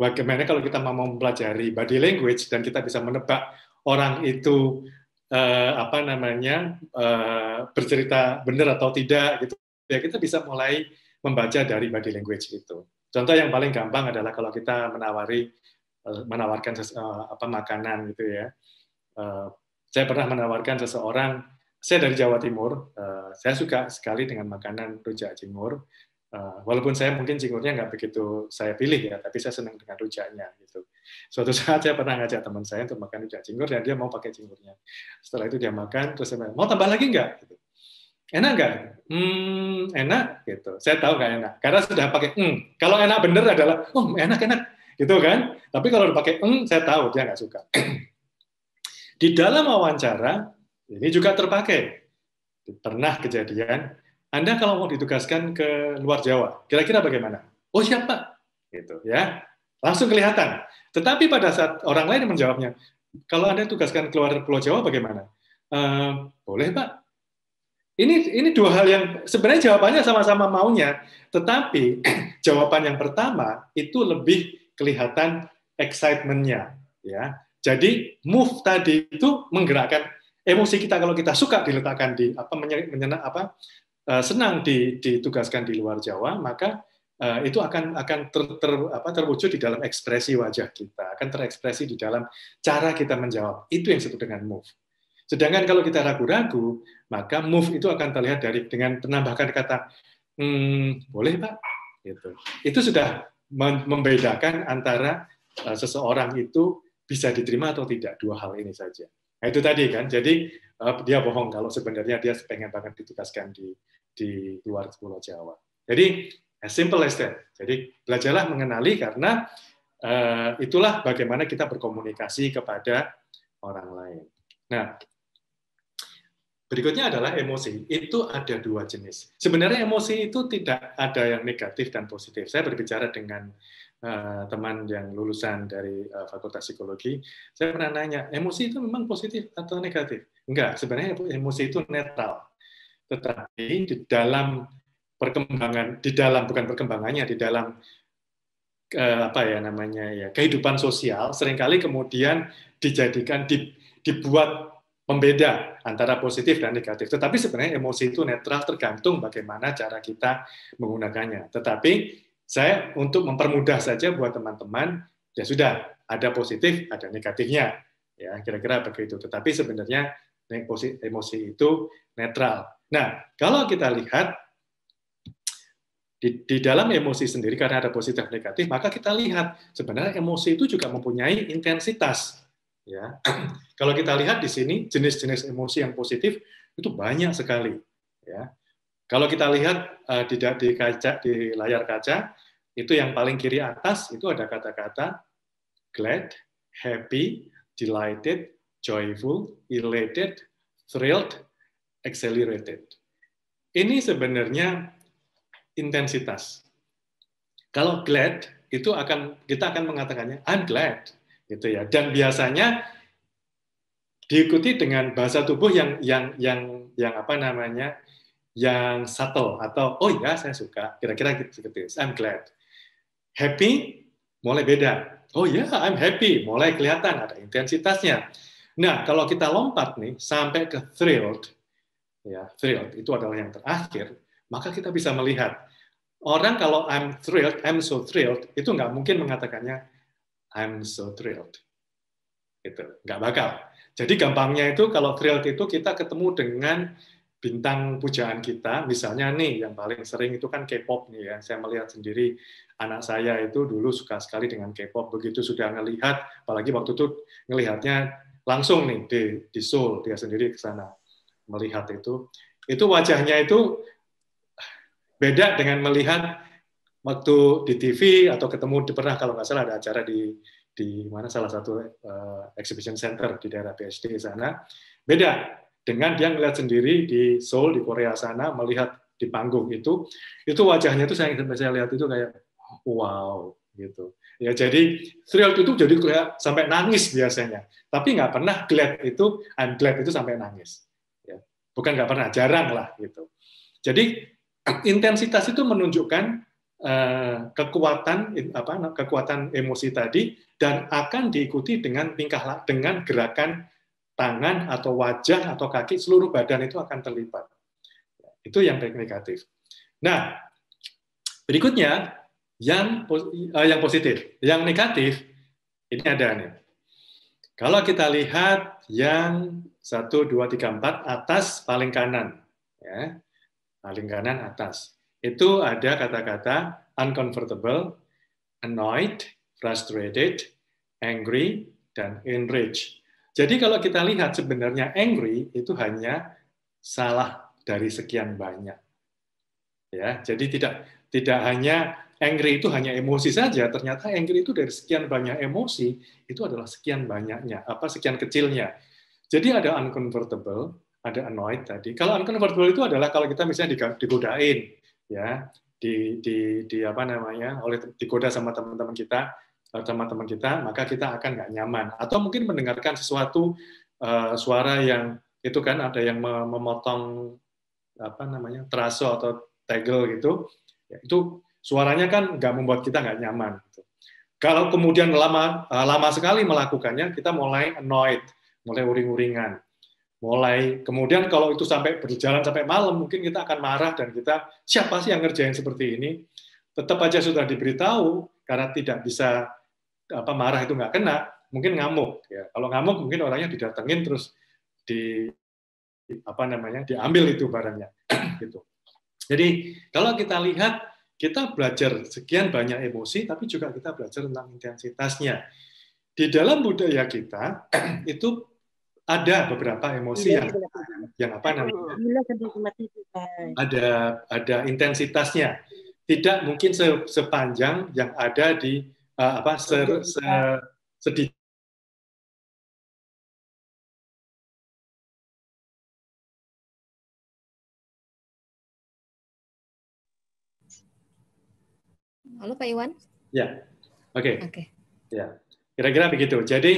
bagaimana kalau kita mau mempelajari body language dan kita bisa menebak orang itu uh, apa namanya uh, bercerita benar atau tidak gitu ya kita bisa mulai membaca dari body language itu. Contoh yang paling gampang adalah kalau kita menawari Eh, menawarkan eh, apa makanan gitu ya. Eh, saya pernah menawarkan seseorang, saya dari Jawa Timur, saya suka sekali dengan makanan rujak cingur. Walaupun saya mungkin cingurnya nggak begitu saya pilih ya, tapi saya senang dengan rujaknya gitu. Suatu saat saya pernah ngajak teman saya untuk makan rujak cingur dan dia mau pakai cingurnya. Setelah itu dia makan, terus saya bilang, mau tambah lagi nggak? Gitu enak nggak? Gitu. Hmm, enak gitu. Saya tahu nggak enak, karena sudah pakai hmm. Kalau enak bener adalah, oh enak enak gitu kan? Tapi kalau dipakai eng, saya tahu dia nggak suka. Di dalam wawancara, ini juga terpakai. Pernah kejadian, Anda kalau mau ditugaskan ke luar Jawa, kira-kira bagaimana? Oh siapa? Gitu ya, langsung kelihatan. Tetapi pada saat orang lain menjawabnya, kalau Anda tugaskan keluar Pulau Jawa bagaimana? E, boleh Pak. Ini ini dua hal yang sebenarnya jawabannya sama-sama maunya, tetapi [CLEARS THROAT] jawaban yang pertama itu lebih kelihatan excitementnya ya jadi move tadi itu menggerakkan emosi kita kalau kita suka diletakkan di apa menyenangkan apa eh, senang ditugaskan di luar Jawa maka eh, itu akan akan ter, ter, apa, terwujud di dalam ekspresi wajah kita akan terekspresi di dalam cara kita menjawab itu yang disebut dengan move sedangkan kalau kita ragu-ragu maka move itu akan terlihat dari dengan penambahkan kata hmm, boleh pak itu itu sudah membedakan antara eh, seseorang itu bisa diterima atau tidak dua hal ini saja. Nah itu tadi kan, jadi eh, dia bohong kalau sebenarnya dia pengen banget ditugaskan di di luar Pulau Jawa. Jadi as simple as that. Jadi belajarlah mengenali karena uh, itulah bagaimana kita berkomunikasi kepada orang lain. Nah Berikutnya adalah emosi. Itu ada dua jenis. Sebenarnya emosi itu tidak ada yang negatif dan positif. Saya berbicara dengan uh, teman yang lulusan dari uh, Fakultas Psikologi. Saya pernah nanya, emosi itu memang positif atau negatif? Enggak, sebenarnya emosi itu netral. Tetapi di dalam perkembangan, di dalam bukan perkembangannya, di dalam uh, apa ya namanya ya kehidupan sosial seringkali kemudian dijadikan di, dibuat membeda antara positif dan negatif. Tetapi sebenarnya emosi itu netral tergantung bagaimana cara kita menggunakannya. Tetapi saya untuk mempermudah saja buat teman-teman, ya sudah, ada positif, ada negatifnya. Ya, kira-kira begitu. Tetapi sebenarnya emosi itu netral. Nah, kalau kita lihat di, di dalam emosi sendiri karena ada positif dan negatif, maka kita lihat sebenarnya emosi itu juga mempunyai intensitas Ya. [CLEARS THROAT] Kalau kita lihat di sini jenis-jenis emosi yang positif itu banyak sekali. Ya. Kalau kita lihat uh, di, di kaca di layar kaca itu yang paling kiri atas itu ada kata-kata glad, happy, delighted, joyful, elated, thrilled, accelerated. Ini sebenarnya intensitas. Kalau glad itu akan kita akan mengatakannya I'm glad gitu ya. Dan biasanya diikuti dengan bahasa tubuh yang yang yang yang apa namanya yang satu atau oh ya saya suka kira-kira gitu seperti I'm glad happy mulai beda oh ya I'm happy mulai kelihatan ada intensitasnya nah kalau kita lompat nih sampai ke thrilled ya thrilled itu adalah yang terakhir maka kita bisa melihat orang kalau I'm thrilled I'm so thrilled itu nggak mungkin mengatakannya I'm so thrilled. Itu Nggak bakal. Jadi gampangnya itu kalau thrilled itu kita ketemu dengan bintang pujaan kita, misalnya nih yang paling sering itu kan K-pop nih ya. Saya melihat sendiri anak saya itu dulu suka sekali dengan K-pop. Begitu sudah ngelihat, apalagi waktu itu ngelihatnya langsung nih di, di Seoul, dia sendiri ke sana melihat itu. Itu wajahnya itu beda dengan melihat waktu di TV atau ketemu di pernah kalau nggak salah ada acara di di mana salah satu uh, exhibition center di daerah PSD sana beda dengan dia ngeliat sendiri di Seoul di Korea sana melihat di panggung itu itu wajahnya itu saya saya lihat itu kayak wow gitu ya jadi thrill itu jadi kayak sampai nangis biasanya tapi nggak pernah glad itu I'm glad itu sampai nangis ya. bukan nggak pernah jarang lah gitu jadi [CLEARS THROAT] intensitas itu menunjukkan Eh, kekuatan apa kekuatan emosi tadi dan akan diikuti dengan tingkah dengan gerakan tangan atau wajah atau kaki seluruh badan itu akan terlibat. Itu yang baik negatif. Nah, berikutnya yang eh, yang positif, yang negatif ini ada nih. Kalau kita lihat yang 1 2 3 4 atas paling kanan ya. Paling kanan atas itu ada kata-kata uncomfortable, annoyed, frustrated, angry, dan enraged. Jadi kalau kita lihat sebenarnya angry itu hanya salah dari sekian banyak. Ya, jadi tidak tidak hanya angry itu hanya emosi saja, ternyata angry itu dari sekian banyak emosi itu adalah sekian banyaknya, apa sekian kecilnya. Jadi ada uncomfortable, ada annoyed tadi. Kalau uncomfortable itu adalah kalau kita misalnya digodain, ya di, di, di apa namanya oleh digoda sama teman-teman kita teman-teman eh, kita maka kita akan nggak nyaman atau mungkin mendengarkan sesuatu uh, suara yang itu kan ada yang memotong apa namanya teraso atau tegel gitu ya, itu suaranya kan nggak membuat kita nggak nyaman gitu. kalau kemudian lama uh, lama sekali melakukannya kita mulai annoyed mulai uring-uringan mulai. Kemudian kalau itu sampai berjalan sampai malam, mungkin kita akan marah dan kita siapa sih yang ngerjain seperti ini? Tetap aja sudah diberitahu karena tidak bisa apa marah itu nggak kena, mungkin ngamuk. Ya, kalau ngamuk mungkin orangnya didatengin terus di apa namanya diambil itu barangnya [CLEARS THROAT] gitu. Jadi kalau kita lihat kita belajar sekian banyak emosi, tapi juga kita belajar tentang intensitasnya. Di dalam budaya kita [CLEARS THROAT] itu ada beberapa emosi iya, yang iya, iya. yang apa namanya ada ada intensitasnya tidak mungkin se, sepanjang yang ada di uh, apa se, se, sedih Halo Pak Iwan. Ya, oke. Okay. Oke. Okay. Ya, kira-kira begitu. Jadi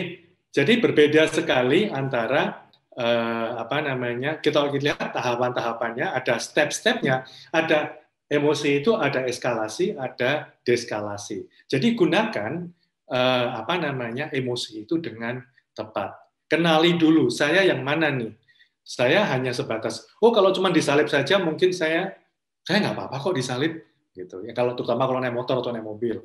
jadi berbeda sekali antara eh, apa namanya kita lihat tahapan-tahapannya, ada step-stepnya, ada emosi itu ada eskalasi, ada deskalasi. Jadi gunakan eh, apa namanya emosi itu dengan tepat. Kenali dulu saya yang mana nih. Saya hanya sebatas oh kalau cuma disalib saja mungkin saya saya nggak apa-apa kok disalib gitu ya kalau terutama kalau naik motor atau naik mobil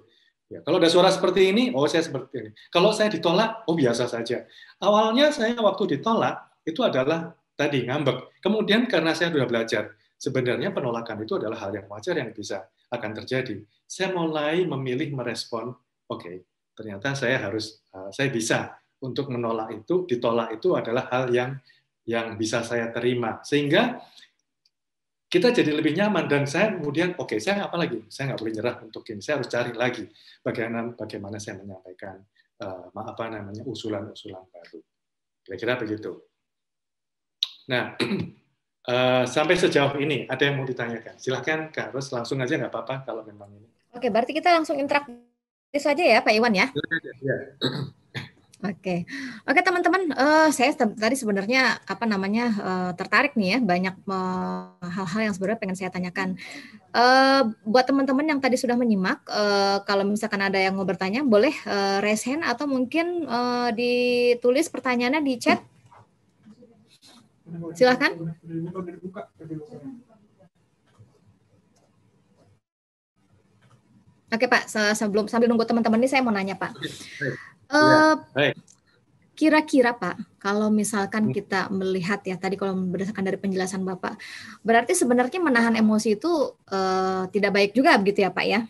Ya, kalau ada suara seperti ini, oh saya seperti ini. Kalau saya ditolak, oh biasa saja. Awalnya saya waktu ditolak itu adalah tadi ngambek. Kemudian karena saya sudah belajar, sebenarnya penolakan itu adalah hal yang wajar yang bisa akan terjadi. Saya mulai memilih merespon, oke, okay, ternyata saya harus eh, saya bisa untuk menolak itu, ditolak itu adalah hal yang yang bisa saya terima. Sehingga kita jadi lebih nyaman dan saya kemudian oke okay, saya apa lagi saya nggak boleh nyerah untuk ini saya harus cari lagi bagaimana bagaimana saya menyampaikan uh, apa namanya usulan-usulan baru kira-kira begitu nah uh, [CLEARS THROAT] sampai sejauh ini ada yang mau ditanyakan silahkan kak langsung aja nggak apa-apa kalau memang ini oke berarti kita langsung interaktif saja ya pak Iwan ya, ya. [CLEARS THROAT] Oke, oke teman-teman, uh, saya tadi sebenarnya apa namanya uh, tertarik nih ya banyak eh, hal-hal uh, yang sebenarnya pengen saya tanyakan. Uh, buat teman-teman yang tadi sudah menyimak, uh, kalau misalkan ada yang mau bertanya, boleh uh, raise hand atau mungkin uh, ditulis pertanyaannya di chat. Silahkan. Oke Pak, sebelum sambil nunggu teman-teman ini saya mau nanya Pak. Iya. Eh, kira-kira Pak, kalau misalkan hmm. kita melihat ya tadi kalau berdasarkan dari penjelasan Bapak, berarti sebenarnya menahan emosi itu uh, tidak baik juga begitu ya Pak ya? Yeah.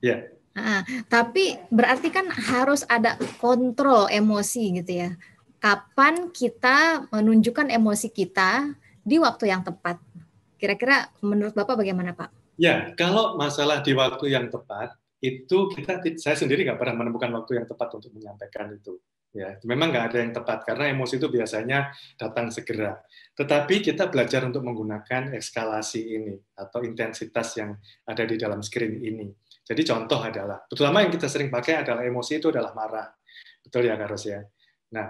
Iya. Nah, tapi berarti kan harus ada kontrol emosi gitu ya. Kapan kita menunjukkan emosi kita di waktu yang tepat? Kira-kira menurut Bapak bagaimana Pak? Ya, kalau masalah di waktu yang tepat, itu kita saya sendiri nggak pernah menemukan waktu yang tepat untuk menyampaikan itu ya memang nggak ada yang tepat karena emosi itu biasanya datang segera tetapi kita belajar untuk menggunakan eskalasi ini atau intensitas yang ada di dalam screen ini jadi contoh adalah terutama yang kita sering pakai adalah emosi itu adalah marah betul ya Karos ya nah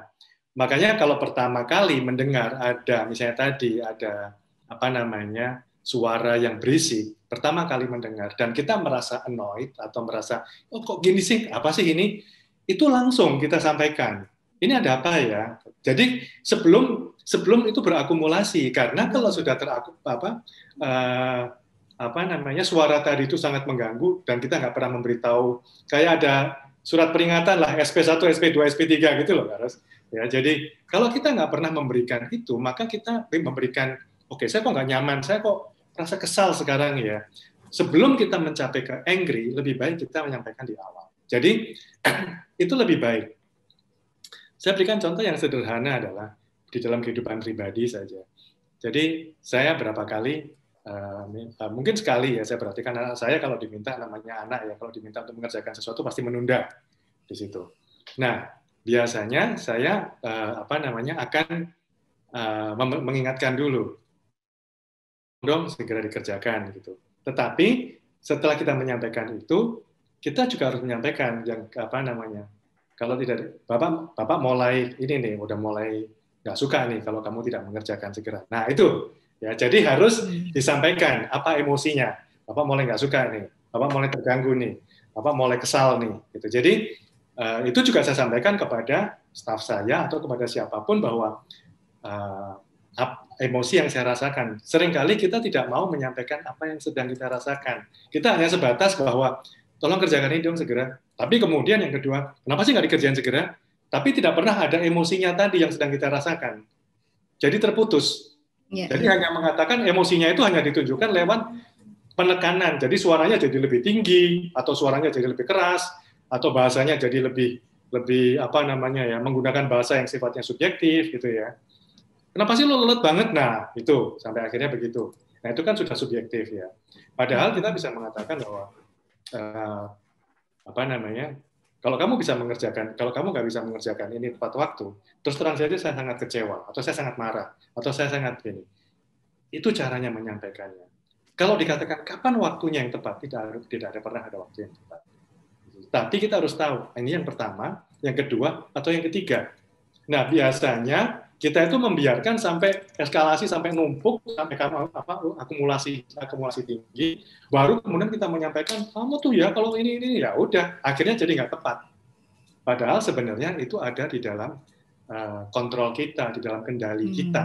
makanya kalau pertama kali mendengar ada misalnya tadi ada apa namanya suara yang berisik pertama kali mendengar dan kita merasa annoyed atau merasa oh kok gini sih apa sih ini itu langsung kita sampaikan ini ada apa ya jadi sebelum sebelum itu berakumulasi karena kalau sudah terak apa uh, apa namanya suara tadi itu sangat mengganggu dan kita nggak pernah memberitahu kayak ada surat peringatan lah SP1 SP2 SP3 gitu loh harus ya jadi kalau kita nggak pernah memberikan itu maka kita memberikan oke saya kok nggak nyaman saya kok rasa kesal sekarang ya. Sebelum kita mencapai ke angry, lebih baik kita menyampaikan di awal. Jadi [CLEARS THROAT] itu lebih baik. Saya berikan contoh yang sederhana adalah di dalam kehidupan pribadi saja. Jadi saya berapa kali Uh, mungkin sekali ya saya perhatikan anak saya kalau diminta namanya anak ya kalau diminta untuk mengerjakan sesuatu pasti menunda di situ. Nah biasanya saya uh, apa namanya akan uh, mengingatkan dulu dong segera dikerjakan gitu. Tetapi setelah kita menyampaikan itu, kita juga harus menyampaikan yang apa namanya. Kalau tidak, bapak bapak mulai ini nih, udah mulai nggak suka nih kalau kamu tidak mengerjakan segera. Nah itu ya, jadi harus disampaikan apa emosinya. Bapak mulai nggak suka nih, bapak mulai terganggu nih, bapak mulai kesal nih. Gitu. Jadi uh, itu juga saya sampaikan kepada staf saya atau kepada siapapun bahwa uh, emosi yang saya rasakan. Seringkali kita tidak mau menyampaikan apa yang sedang kita rasakan. Kita hanya sebatas bahwa tolong kerjakan ini dong segera. Tapi kemudian yang kedua, kenapa sih nggak dikerjain segera? Tapi tidak pernah ada emosinya tadi yang sedang kita rasakan. Jadi terputus. Yeah. Jadi hanya mengatakan emosinya itu hanya ditunjukkan lewat penekanan. Jadi suaranya jadi lebih tinggi atau suaranya jadi lebih keras atau bahasanya jadi lebih lebih apa namanya ya menggunakan bahasa yang sifatnya subjektif gitu ya kenapa sih lo lelet banget? Nah, itu sampai akhirnya begitu. Nah, itu kan sudah subjektif ya. Padahal kita bisa mengatakan bahwa uh, apa namanya? Kalau kamu bisa mengerjakan, kalau kamu nggak bisa mengerjakan ini tepat waktu, terus terang saja saya sangat kecewa, atau saya sangat marah, atau saya sangat ini, Itu caranya menyampaikannya. Kalau dikatakan kapan waktunya yang tepat, tidak ada, tidak ada pernah ada waktu yang tepat. Tapi kita harus tahu, ini yang pertama, yang kedua, atau yang ketiga. Nah, biasanya kita itu membiarkan sampai eskalasi sampai numpuk sampai karena apa akumulasi akumulasi tinggi baru kemudian kita menyampaikan kamu tuh ya kalau ini ini ya udah akhirnya jadi nggak tepat padahal sebenarnya itu ada di dalam uh, kontrol kita di dalam kendali hmm. kita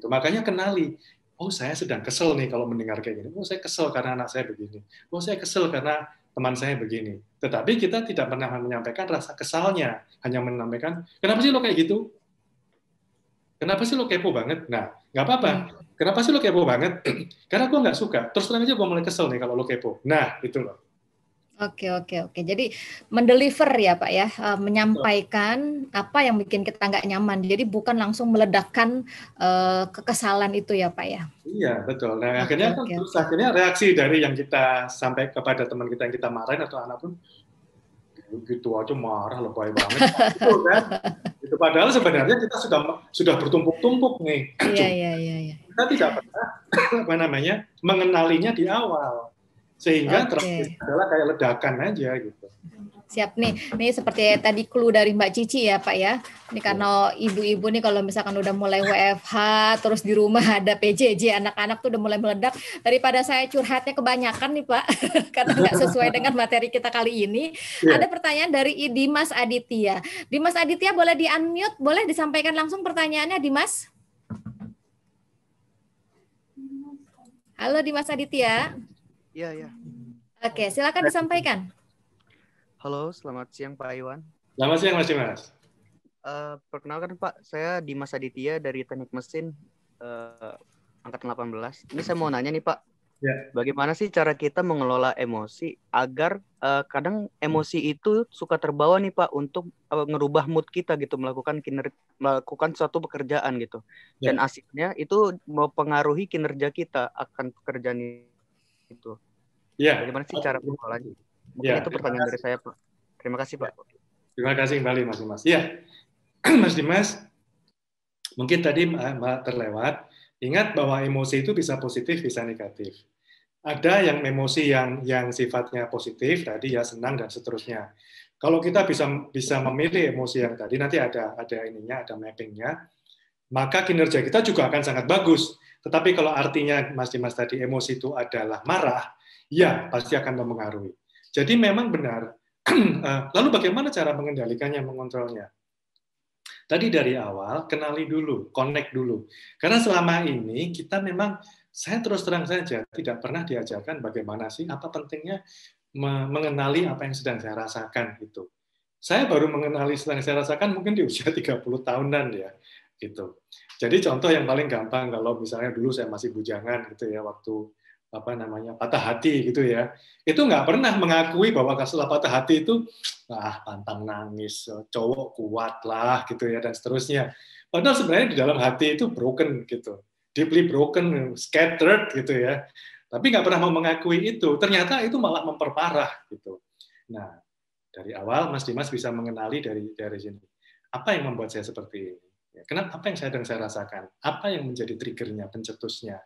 itu makanya kenali oh saya sedang kesel nih kalau mendengar kayak gini oh saya kesel karena anak saya begini oh saya kesel karena teman saya begini tetapi kita tidak pernah menyampaikan rasa kesalnya hanya menyampaikan kenapa sih lo kayak gitu Kenapa sih lo kepo banget? Nah, nggak apa-apa. Hmm. Kenapa sih lo kepo banget? [CLEARS THROAT] Karena gue nggak suka. Terus terang aja gue mulai kesel nih kalau lo kepo. Nah, itu loh. Oke oke oke. Jadi mendeliver ya Pak ya, eh, menyampaikan apa yang bikin kita nggak nyaman. Jadi bukan langsung meledakkan uh, kekesalan itu ya Pak ya. Iya betul. Nah oke, akhirnya kan oke. terus akhirnya reaksi dari yang kita sampai kepada teman kita yang kita marahin atau anak pun, gitu aja marah lebay banget kan? gitu kan itu padahal sebenarnya kita sudah sudah bertumpuk-tumpuk nih iya, iya, iya, iya. kita tidak pernah [CLEARS THROAT] apa namanya mengenalinya di awal sehingga okay. terakhir adalah kayak ledakan aja gitu Siap nih, Ini seperti tadi clue dari Mbak Cici ya Pak ya. Ini iya. karena ibu-ibu nih kalau misalkan udah mulai WFH, terus di rumah [LAUGHS] ada PJJ, anak-anak tuh udah mulai meledak. Daripada saya curhatnya kebanyakan nih Pak, [LAUGHS] karena nggak sesuai dengan materi kita kali ini. Yeah. Ada pertanyaan dari Dimas Aditya. Dimas Aditya boleh di-unmute, boleh disampaikan langsung pertanyaannya Dimas? Halo Dimas Aditya. Iya, yeah, iya. Oke, silakan disampaikan. Halo, selamat siang Pak Iwan. Selamat siang Mas Dimas. Uh, perkenalkan Pak, saya Dimas Aditya dari Teknik Mesin uh, angkatan 18. Ini saya mau nanya nih Pak, Ya. Bagaimana sih cara kita mengelola emosi agar uh, kadang emosi itu suka terbawa nih Pak untuk uh, ngerubah mood kita gitu melakukan kiner melakukan suatu pekerjaan gitu. Ya. Dan asiknya itu mempengaruhi kinerja kita akan pekerjaan itu. Ya. Bagaimana sih cara mengelolanya? Mungkin ya, itu ya, pertanyaan dari saya, Pak. Terima kasih, Pak. Terima kasih kembali, Mas Dimas. Ya, [CLEARS THROAT] Mas Dimas, mungkin tadi Mbak terlewat. Ingat bahwa emosi itu bisa positif, bisa negatif. Ada yang emosi yang yang sifatnya positif tadi ya senang dan seterusnya. Kalau kita bisa bisa memilih emosi yang tadi nanti ada ada ininya, ada mappingnya, maka kinerja kita juga akan sangat bagus. Tetapi kalau artinya Mas Dimas tadi emosi itu adalah marah, ya pasti akan mempengaruhi. Jadi memang benar. [CLEARS THROAT] Eh, lalu bagaimana cara mengendalikannya, mengontrolnya? Tadi dari awal, kenali dulu, connect dulu. Karena selama ini kita memang, saya terus terang saja, tidak pernah diajarkan bagaimana sih, apa pentingnya mengenali apa yang sedang saya rasakan itu. Saya baru mengenali sedang saya rasakan mungkin di usia 30 [LAUGHS] tahunan ya gitu. Jadi contoh yang paling gampang kalau misalnya dulu saya masih bujangan gitu ya waktu apa namanya patah hati gitu ya itu nggak pernah mengakui bahwa setelah patah hati itu ah pantang nangis cowok kuat lah gitu ya dan seterusnya padahal sebenarnya di dalam hati itu broken gitu deeply broken scattered gitu ya tapi nggak pernah mau mengakui itu ternyata itu malah memperparah gitu nah dari awal Mas Dimas bisa mengenali dari dari sini apa yang membuat saya seperti ini ya, kenapa apa yang saya dan saya rasakan apa yang menjadi triggernya pencetusnya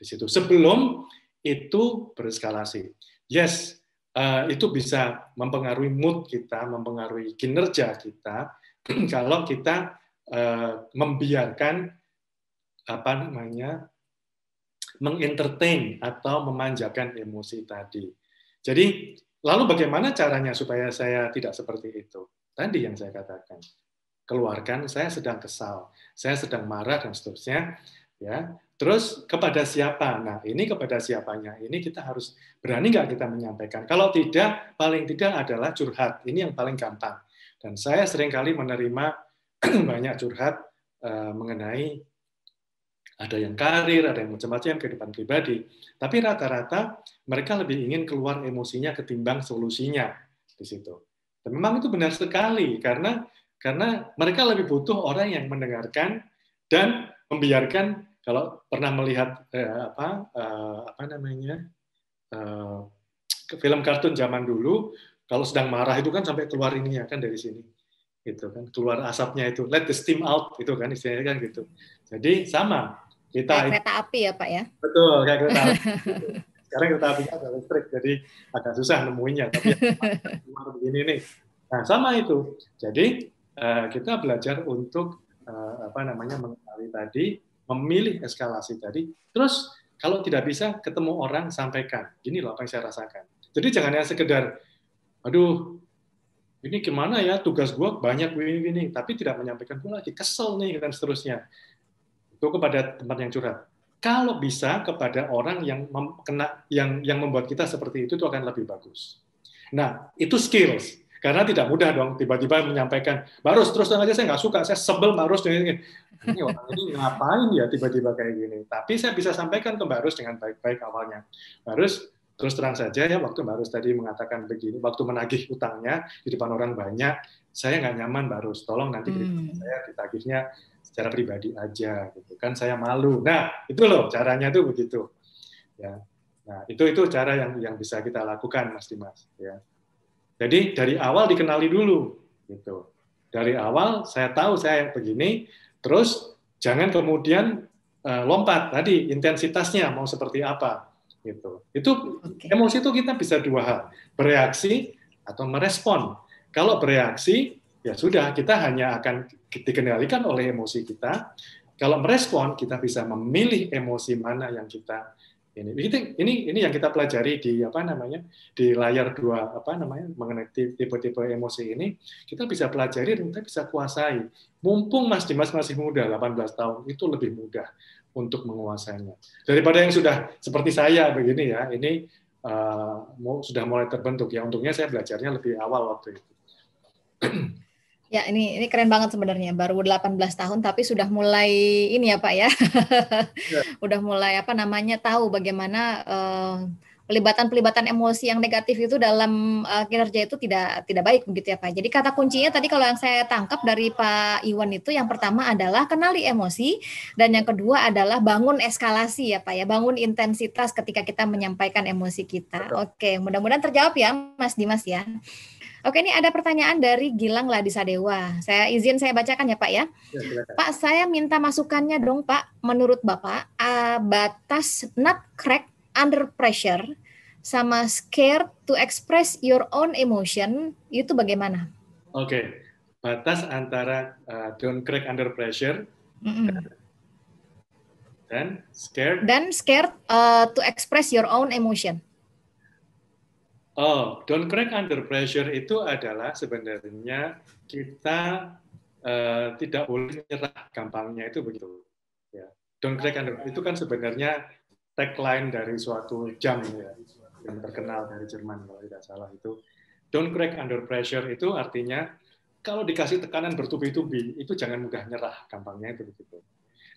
di situ sebelum itu bereskalasi. Yes, eh, itu bisa mempengaruhi mood kita, mempengaruhi kinerja kita [CLEARS THROAT] kalau kita eh, membiarkan apa namanya mengentertain atau memanjakan emosi tadi. Jadi, lalu bagaimana caranya supaya saya tidak seperti itu? Tadi yang saya katakan, keluarkan saya sedang kesal, saya sedang marah dan seterusnya, ya. Terus kepada siapa? Nah, ini kepada siapanya. Ini kita harus berani nggak kita menyampaikan. Kalau tidak, paling tidak adalah curhat. Ini yang paling gampang. Dan saya seringkali menerima [CLEARS THROAT] banyak curhat eh, mengenai ada yang karir, ada yang macam-macam kehidupan pribadi. Tapi rata-rata mereka lebih ingin keluar emosinya ketimbang solusinya di situ. Dan memang itu benar sekali karena karena mereka lebih butuh orang yang mendengarkan dan membiarkan kalau pernah melihat eh, apa eh, apa namanya eh, film kartun zaman dulu, kalau sedang marah itu kan sampai keluar ininya kan dari sini, gitu kan keluar asapnya itu let the steam out itu kan istilahnya kan gitu. Jadi sama kita kayak kereta api ya pak ya. Betul kayak kereta api. [LAUGHS] Sekarang kereta api ada listrik, jadi agak susah nemuinya. Tapi keluar begini nih. Nah sama itu. Jadi eh, kita belajar untuk eh, apa namanya mengenali tadi memilih eskalasi tadi. Terus kalau tidak bisa ketemu orang sampaikan, ini loh apa yang saya rasakan. Jadi jangan hanya sekedar, aduh ini gimana ya tugas gue banyak gini-gini, tapi tidak menyampaikan pun lagi kesel nih dan seterusnya. Itu kepada tempat yang curhat. Kalau bisa kepada orang yang kena, yang yang membuat kita seperti itu itu akan lebih bagus. Nah itu skills karena tidak mudah dong tiba-tiba menyampaikan, Barus terus terang aja saya nggak suka, saya sebel Barus. Ini, ini orang ini ngapain ya tiba-tiba kayak gini. Tapi saya bisa sampaikan ke Barus dengan baik-baik awalnya. Barus, terus terang saja ya waktu Barus tadi mengatakan begini, waktu menagih utangnya di depan orang banyak, saya nggak nyaman Barus, tolong nanti hmm. saya ditagihnya secara pribadi aja gitu kan saya malu nah itu loh caranya tuh begitu ya nah itu itu cara yang yang bisa kita lakukan mas dimas ya jadi dari awal dikenali dulu gitu. Dari awal saya tahu saya begini, terus jangan kemudian uh, lompat tadi intensitasnya mau seperti apa gitu. Itu okay. emosi itu kita bisa dua hal, bereaksi atau merespon. Kalau bereaksi ya sudah kita hanya akan dikendalikan oleh emosi kita. Kalau merespon kita bisa memilih emosi mana yang kita ini ini ini yang kita pelajari di apa namanya di layar dua apa namanya mengenai tipe-tipe emosi ini kita bisa pelajari dan kita bisa kuasai mumpung Mas Dimas masih muda 18 tahun itu lebih mudah untuk menguasainya daripada yang sudah seperti saya begini ya ini uh, sudah mulai terbentuk ya untungnya saya belajarnya lebih awal waktu itu [CLEARS THROAT] Ya, ini ini keren banget sebenarnya. Baru 18 tahun tapi sudah mulai ini ya, Pak ya. ya. [LAUGHS] Udah mulai apa namanya tahu bagaimana eh, pelibatan-pelibatan emosi yang negatif itu dalam uh, kinerja itu tidak tidak baik begitu ya, Pak. Jadi kata kuncinya tadi kalau yang saya tangkap dari Pak Iwan itu yang pertama adalah kenali emosi dan yang kedua adalah bangun eskalasi ya, Pak ya. Bangun intensitas ketika kita menyampaikan emosi kita. Betul. Oke, mudah-mudahan terjawab ya Mas Dimas ya. Oke, ini ada pertanyaan dari Gilang Ladisadewa. Saya izin saya bacakan ya, Pak ya. ya Pak, saya minta masukannya dong, Pak. Menurut Bapak, uh, batas not crack under pressure sama scared to express your own emotion itu bagaimana? Oke, batas antara uh, don't crack under pressure mm -mm. Dan, scared dan scared uh, to express your own emotion. Oh, don't crack under pressure itu adalah sebenarnya kita uh, tidak boleh menyerah gampangnya itu begitu. Ya. Don't crack under itu kan sebenarnya tagline dari suatu jam ya yang terkenal dari Jerman kalau tidak salah itu. Don't crack under pressure itu artinya kalau dikasih tekanan bertubi-tubi itu jangan mudah menyerah gampangnya itu begitu.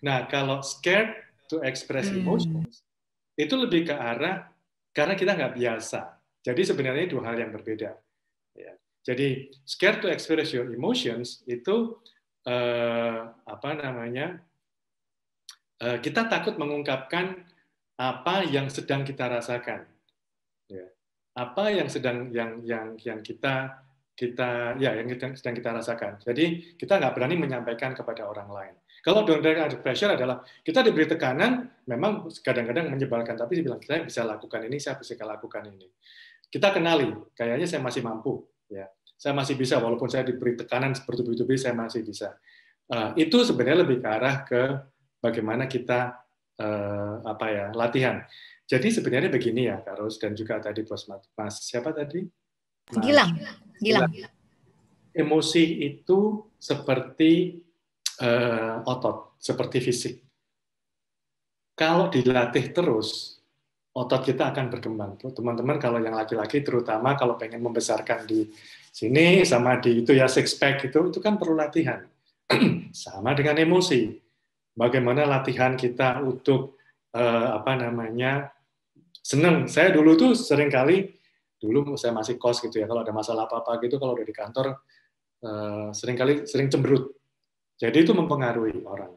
Nah kalau scared to express hmm. emotions hmm. itu lebih ke arah karena kita nggak biasa jadi sebenarnya dua hal yang berbeda. Ya. Jadi scared to express your emotions itu eh, apa namanya? Eh, kita takut mengungkapkan apa yang sedang kita rasakan. Ya. Apa yang sedang yang yang yang kita kita ya yang sedang kita rasakan. Jadi kita nggak berani menyampaikan kepada orang lain. Kalau down under pressure adalah kita diberi tekanan, memang kadang-kadang menyebalkan, tapi dibilang saya bisa lakukan ini, saya bisa lakukan ini kita kenali kayaknya saya masih mampu ya saya masih bisa walaupun saya diberi tekanan seperti itu saya masih bisa uh, itu sebenarnya lebih ke arah ke bagaimana kita uh, apa ya latihan jadi sebenarnya begini ya Karus dan juga tadi Bos Mas siapa tadi Mas, Gilang Gilang, Gilang. emosi itu seperti uh, otot seperti fisik kalau dilatih terus otot kita akan berkembang. Teman-teman kalau yang laki-laki terutama kalau pengen membesarkan di sini sama di itu ya six pack itu itu kan perlu latihan. [CLEARS THROAT] sama dengan emosi. Bagaimana latihan kita untuk eh, apa namanya seneng. Saya dulu tuh sering kali dulu saya masih kos gitu ya kalau ada masalah apa-apa gitu kalau udah di kantor eh, sering kali sering cemberut. Jadi itu mempengaruhi orang.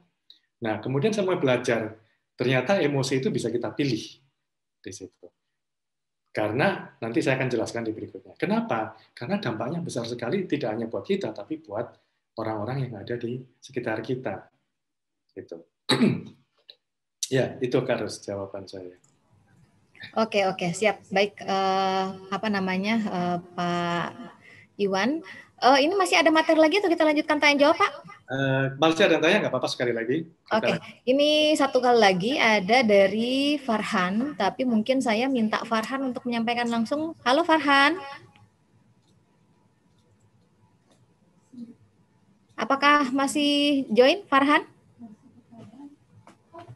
Nah, kemudian saya mulai belajar ternyata emosi itu bisa kita pilih di situ. Karena nanti saya akan jelaskan di berikutnya. Kenapa? Karena dampaknya besar sekali tidak hanya buat kita, tapi buat orang-orang yang ada di sekitar kita. itu [CLEARS THROAT] ya, itu harus jawaban saya. Oke, oke, siap. Baik, uh, apa namanya, uh, Pak Iwan? Uh, ini masih ada materi lagi atau kita lanjutkan tanya jawab Pak? Uh, eh, masih ada tanya nggak apa-apa sekali lagi. Oke, okay. ini satu kali lagi ada dari Farhan, tapi mungkin saya minta Farhan untuk menyampaikan langsung. Halo Farhan. Apakah masih join Farhan?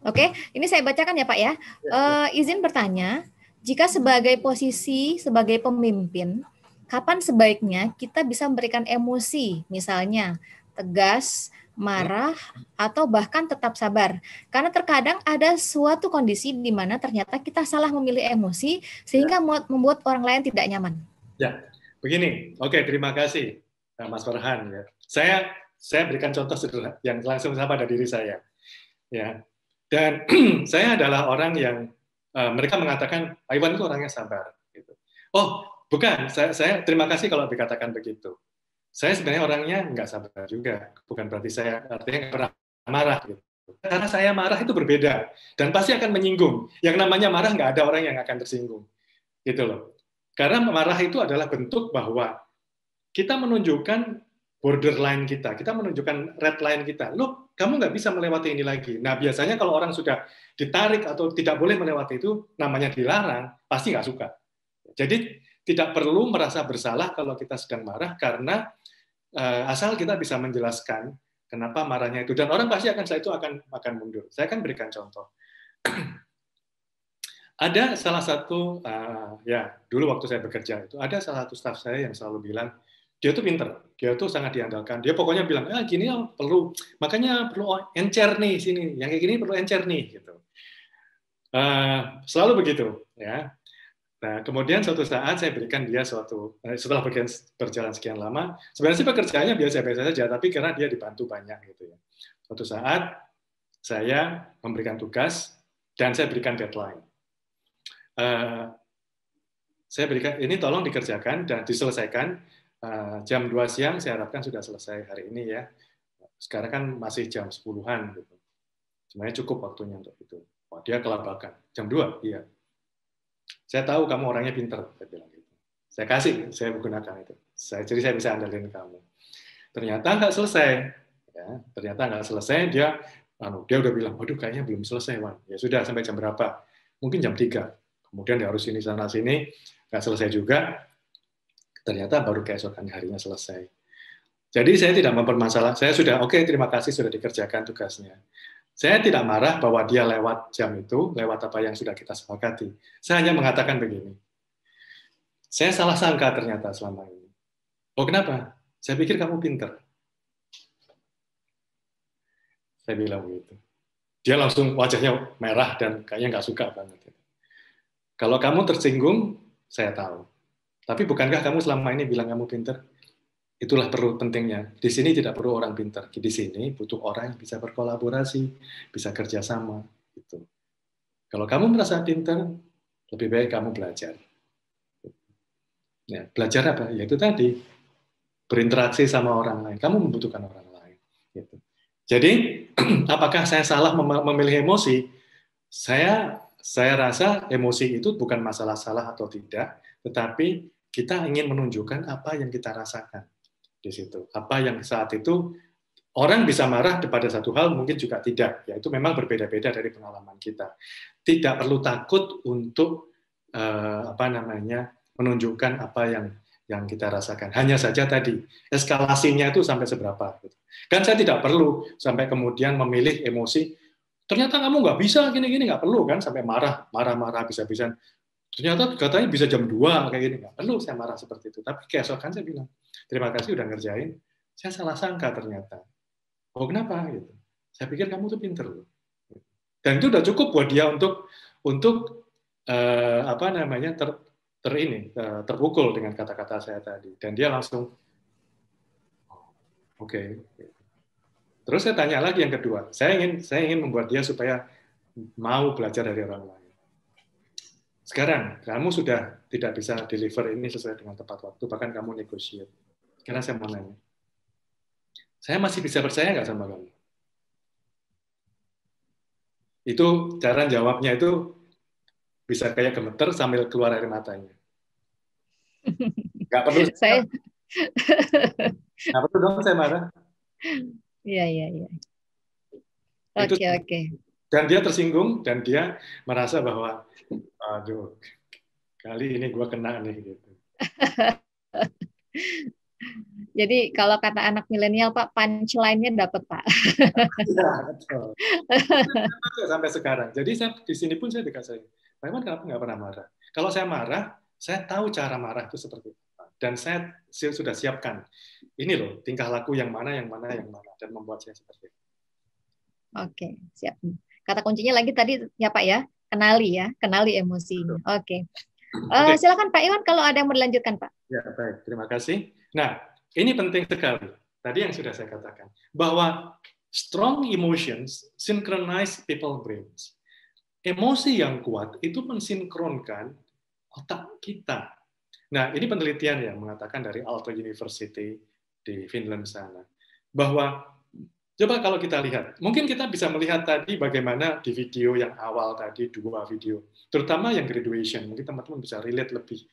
Oke, okay. ini saya bacakan ya Pak ya. Uh, izin bertanya, jika sebagai posisi sebagai pemimpin kapan sebaiknya kita bisa memberikan emosi, misalnya tegas, marah, atau bahkan tetap sabar. Karena terkadang ada suatu kondisi di mana ternyata kita salah memilih emosi sehingga ya. membuat orang lain tidak nyaman. Ya, begini. Oke, terima kasih eh, Mas Farhan. Ya. Saya saya berikan contoh sederhana yang langsung sama pada diri saya. Ya, dan [CLEARS THROAT] saya adalah orang yang uh, mereka mengatakan Iwan itu orangnya sabar. Gitu. Oh, Bukan, saya, saya terima kasih kalau dikatakan begitu. Saya sebenarnya orangnya nggak sabar juga. Bukan berarti saya artinya nggak pernah marah. Gitu. Karena saya marah itu berbeda dan pasti akan menyinggung. Yang namanya marah nggak ada orang yang akan tersinggung, gitu loh. Karena marah itu adalah bentuk bahwa kita menunjukkan borderline kita, kita menunjukkan red line kita. Loh, kamu nggak bisa melewati ini lagi. Nah, biasanya kalau orang sudah ditarik atau tidak boleh melewati itu, namanya dilarang, pasti nggak suka. Jadi tidak perlu merasa bersalah kalau kita sedang marah karena uh, asal kita bisa menjelaskan kenapa marahnya itu dan orang pasti akan saya itu akan akan mundur. Saya akan berikan contoh. [CLEARS THROAT] ada salah satu uh, ya dulu waktu saya bekerja itu ada salah satu staff saya yang selalu bilang dia tuh pinter, dia tuh sangat diandalkan. Dia pokoknya bilang, ah gini oh, perlu, makanya perlu encer nih sini, yang kayak gini perlu encer nih gitu. Uh, selalu begitu ya Nah, kemudian suatu saat saya berikan dia suatu eh, setelah berjalan, berjalan sekian lama, sebenarnya sih pekerjaannya biasa-biasa saja, tapi karena dia dibantu banyak gitu ya. Suatu saat saya memberikan tugas dan saya berikan deadline. Uh, saya berikan ini tolong dikerjakan dan diselesaikan uh, jam 2 siang saya harapkan sudah selesai hari ini ya. Sekarang kan masih jam sepuluhan an gitu. Sebenarnya cukup waktunya untuk itu. Oh, dia kelabakan. Jam 2? Iya saya tahu kamu orangnya pinter, saya bilang gitu. Saya kasih, saya menggunakan itu. Saya, jadi saya bisa andalin kamu. Ternyata nggak selesai. Ya, ternyata nggak selesai, dia anu, dia udah bilang, waduh kayaknya belum selesai, Wan. Ya sudah, sampai jam berapa? Mungkin jam 3. Kemudian dia harus ini sana, sini. Nggak selesai juga. Ternyata baru keesokan harinya selesai. Jadi saya tidak mempermasalah. Saya sudah, oke, okay, terima kasih sudah dikerjakan tugasnya. Saya tidak marah bahwa dia lewat jam itu, lewat apa yang sudah kita sepakati. Saya hanya mengatakan begini, saya salah sangka ternyata selama ini. Oh kenapa? Saya pikir kamu pinter. Saya bilang begitu. Dia langsung wajahnya merah dan kayaknya nggak suka banget. Kalau kamu tersinggung, saya tahu. Tapi bukankah kamu selama ini bilang kamu pinter? Itulah perlu pentingnya. Di sini tidak perlu orang pintar. Di sini butuh orang yang bisa berkolaborasi, bisa kerjasama. Gitu. Kalau kamu merasa pintar, lebih baik kamu belajar. Ya, belajar apa? Ya, itu tadi berinteraksi sama orang lain. Kamu membutuhkan orang lain. Gitu. Jadi, [CLEARS THROAT] apakah saya salah memilih emosi? Saya saya rasa emosi itu bukan masalah salah atau tidak, tetapi kita ingin menunjukkan apa yang kita rasakan di situ. Apa yang saat itu orang bisa marah kepada satu hal mungkin juga tidak, ya itu memang berbeda-beda dari pengalaman kita. Tidak perlu takut untuk eh, apa namanya menunjukkan apa yang yang kita rasakan. Hanya saja tadi eskalasinya itu sampai seberapa. Gitu. Kan saya tidak perlu sampai kemudian memilih emosi. Ternyata kamu nggak bisa gini-gini nggak perlu kan sampai marah marah-marah bisa-bisa ternyata katanya bisa jam 2 kayak gini nggak perlu saya marah seperti itu tapi keesokan saya bilang terima kasih udah ngerjain saya salah sangka ternyata oh kenapa gitu saya pikir kamu tuh pinter loh dan itu udah cukup buat dia untuk untuk uh, apa namanya ter, ter ini ter, eh, terpukul dengan kata-kata saya tadi dan dia langsung oh, oke okay. terus saya tanya lagi yang kedua saya ingin saya ingin membuat dia supaya mau belajar dari orang lain sekarang kamu sudah tidak bisa deliver ini sesuai dengan tepat waktu bahkan kamu negosiasi karena saya mau nanya. Saya masih bisa percaya nggak sama kamu? Itu cara jawabnya itu bisa kayak gemeter sambil keluar air matanya. Nggak perlu. [LAUGHS] saya... [LAUGHS] Nggak perlu dong saya marah. Iya, iya, iya. Oke, okay, oke. Okay. Dan dia tersinggung dan dia merasa bahwa, aduh, kali ini gue kena nih. gitu. [LAUGHS] Jadi kalau kata anak milenial Pak, punchline-nya dapat Pak. ya, betul. Sampai sekarang. Jadi saya di sini pun saya dekat saya. Iwan kenapa nggak pernah marah? Kalau saya marah, saya tahu cara marah itu seperti apa. Dan saya sudah siapkan. Ini loh, tingkah laku yang mana, yang mana, yang mana. Dan membuat saya seperti itu. Oke, siap. Kata kuncinya lagi tadi ya Pak ya, kenali ya, kenali emosi. Oke. Okay. Uh, eh, silakan Pak Iwan kalau ada yang dilanjutkan Pak. Ya baik, terima kasih. Nah ini penting sekali. Tadi yang sudah saya katakan bahwa strong emotions synchronize people brains. Emosi yang kuat itu mensinkronkan otak kita. Nah, ini penelitian yang mengatakan dari Aalto University di Finland sana bahwa Coba kalau kita lihat, mungkin kita bisa melihat tadi bagaimana di video yang awal tadi, dua video, terutama yang graduation, mungkin teman-teman bisa relate lebih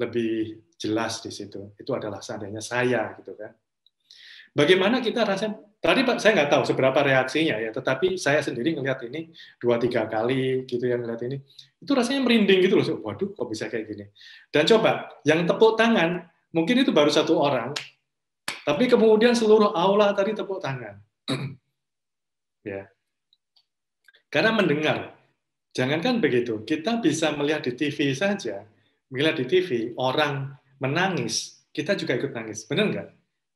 lebih jelas di situ. Itu adalah seandainya saya gitu kan. Bagaimana kita rasanya tadi Pak saya nggak tahu seberapa reaksinya ya, tetapi saya sendiri ngelihat ini dua tiga kali gitu yang ngelihat ini itu rasanya merinding gitu loh. Waduh kok bisa kayak gini. Dan coba yang tepuk tangan mungkin itu baru satu orang, tapi kemudian seluruh aula tadi tepuk tangan. [CLEARS THROAT] ya. Karena mendengar, jangankan begitu, kita bisa melihat di TV saja, Mila di TV orang menangis, kita juga ikut nangis. Benar nggak?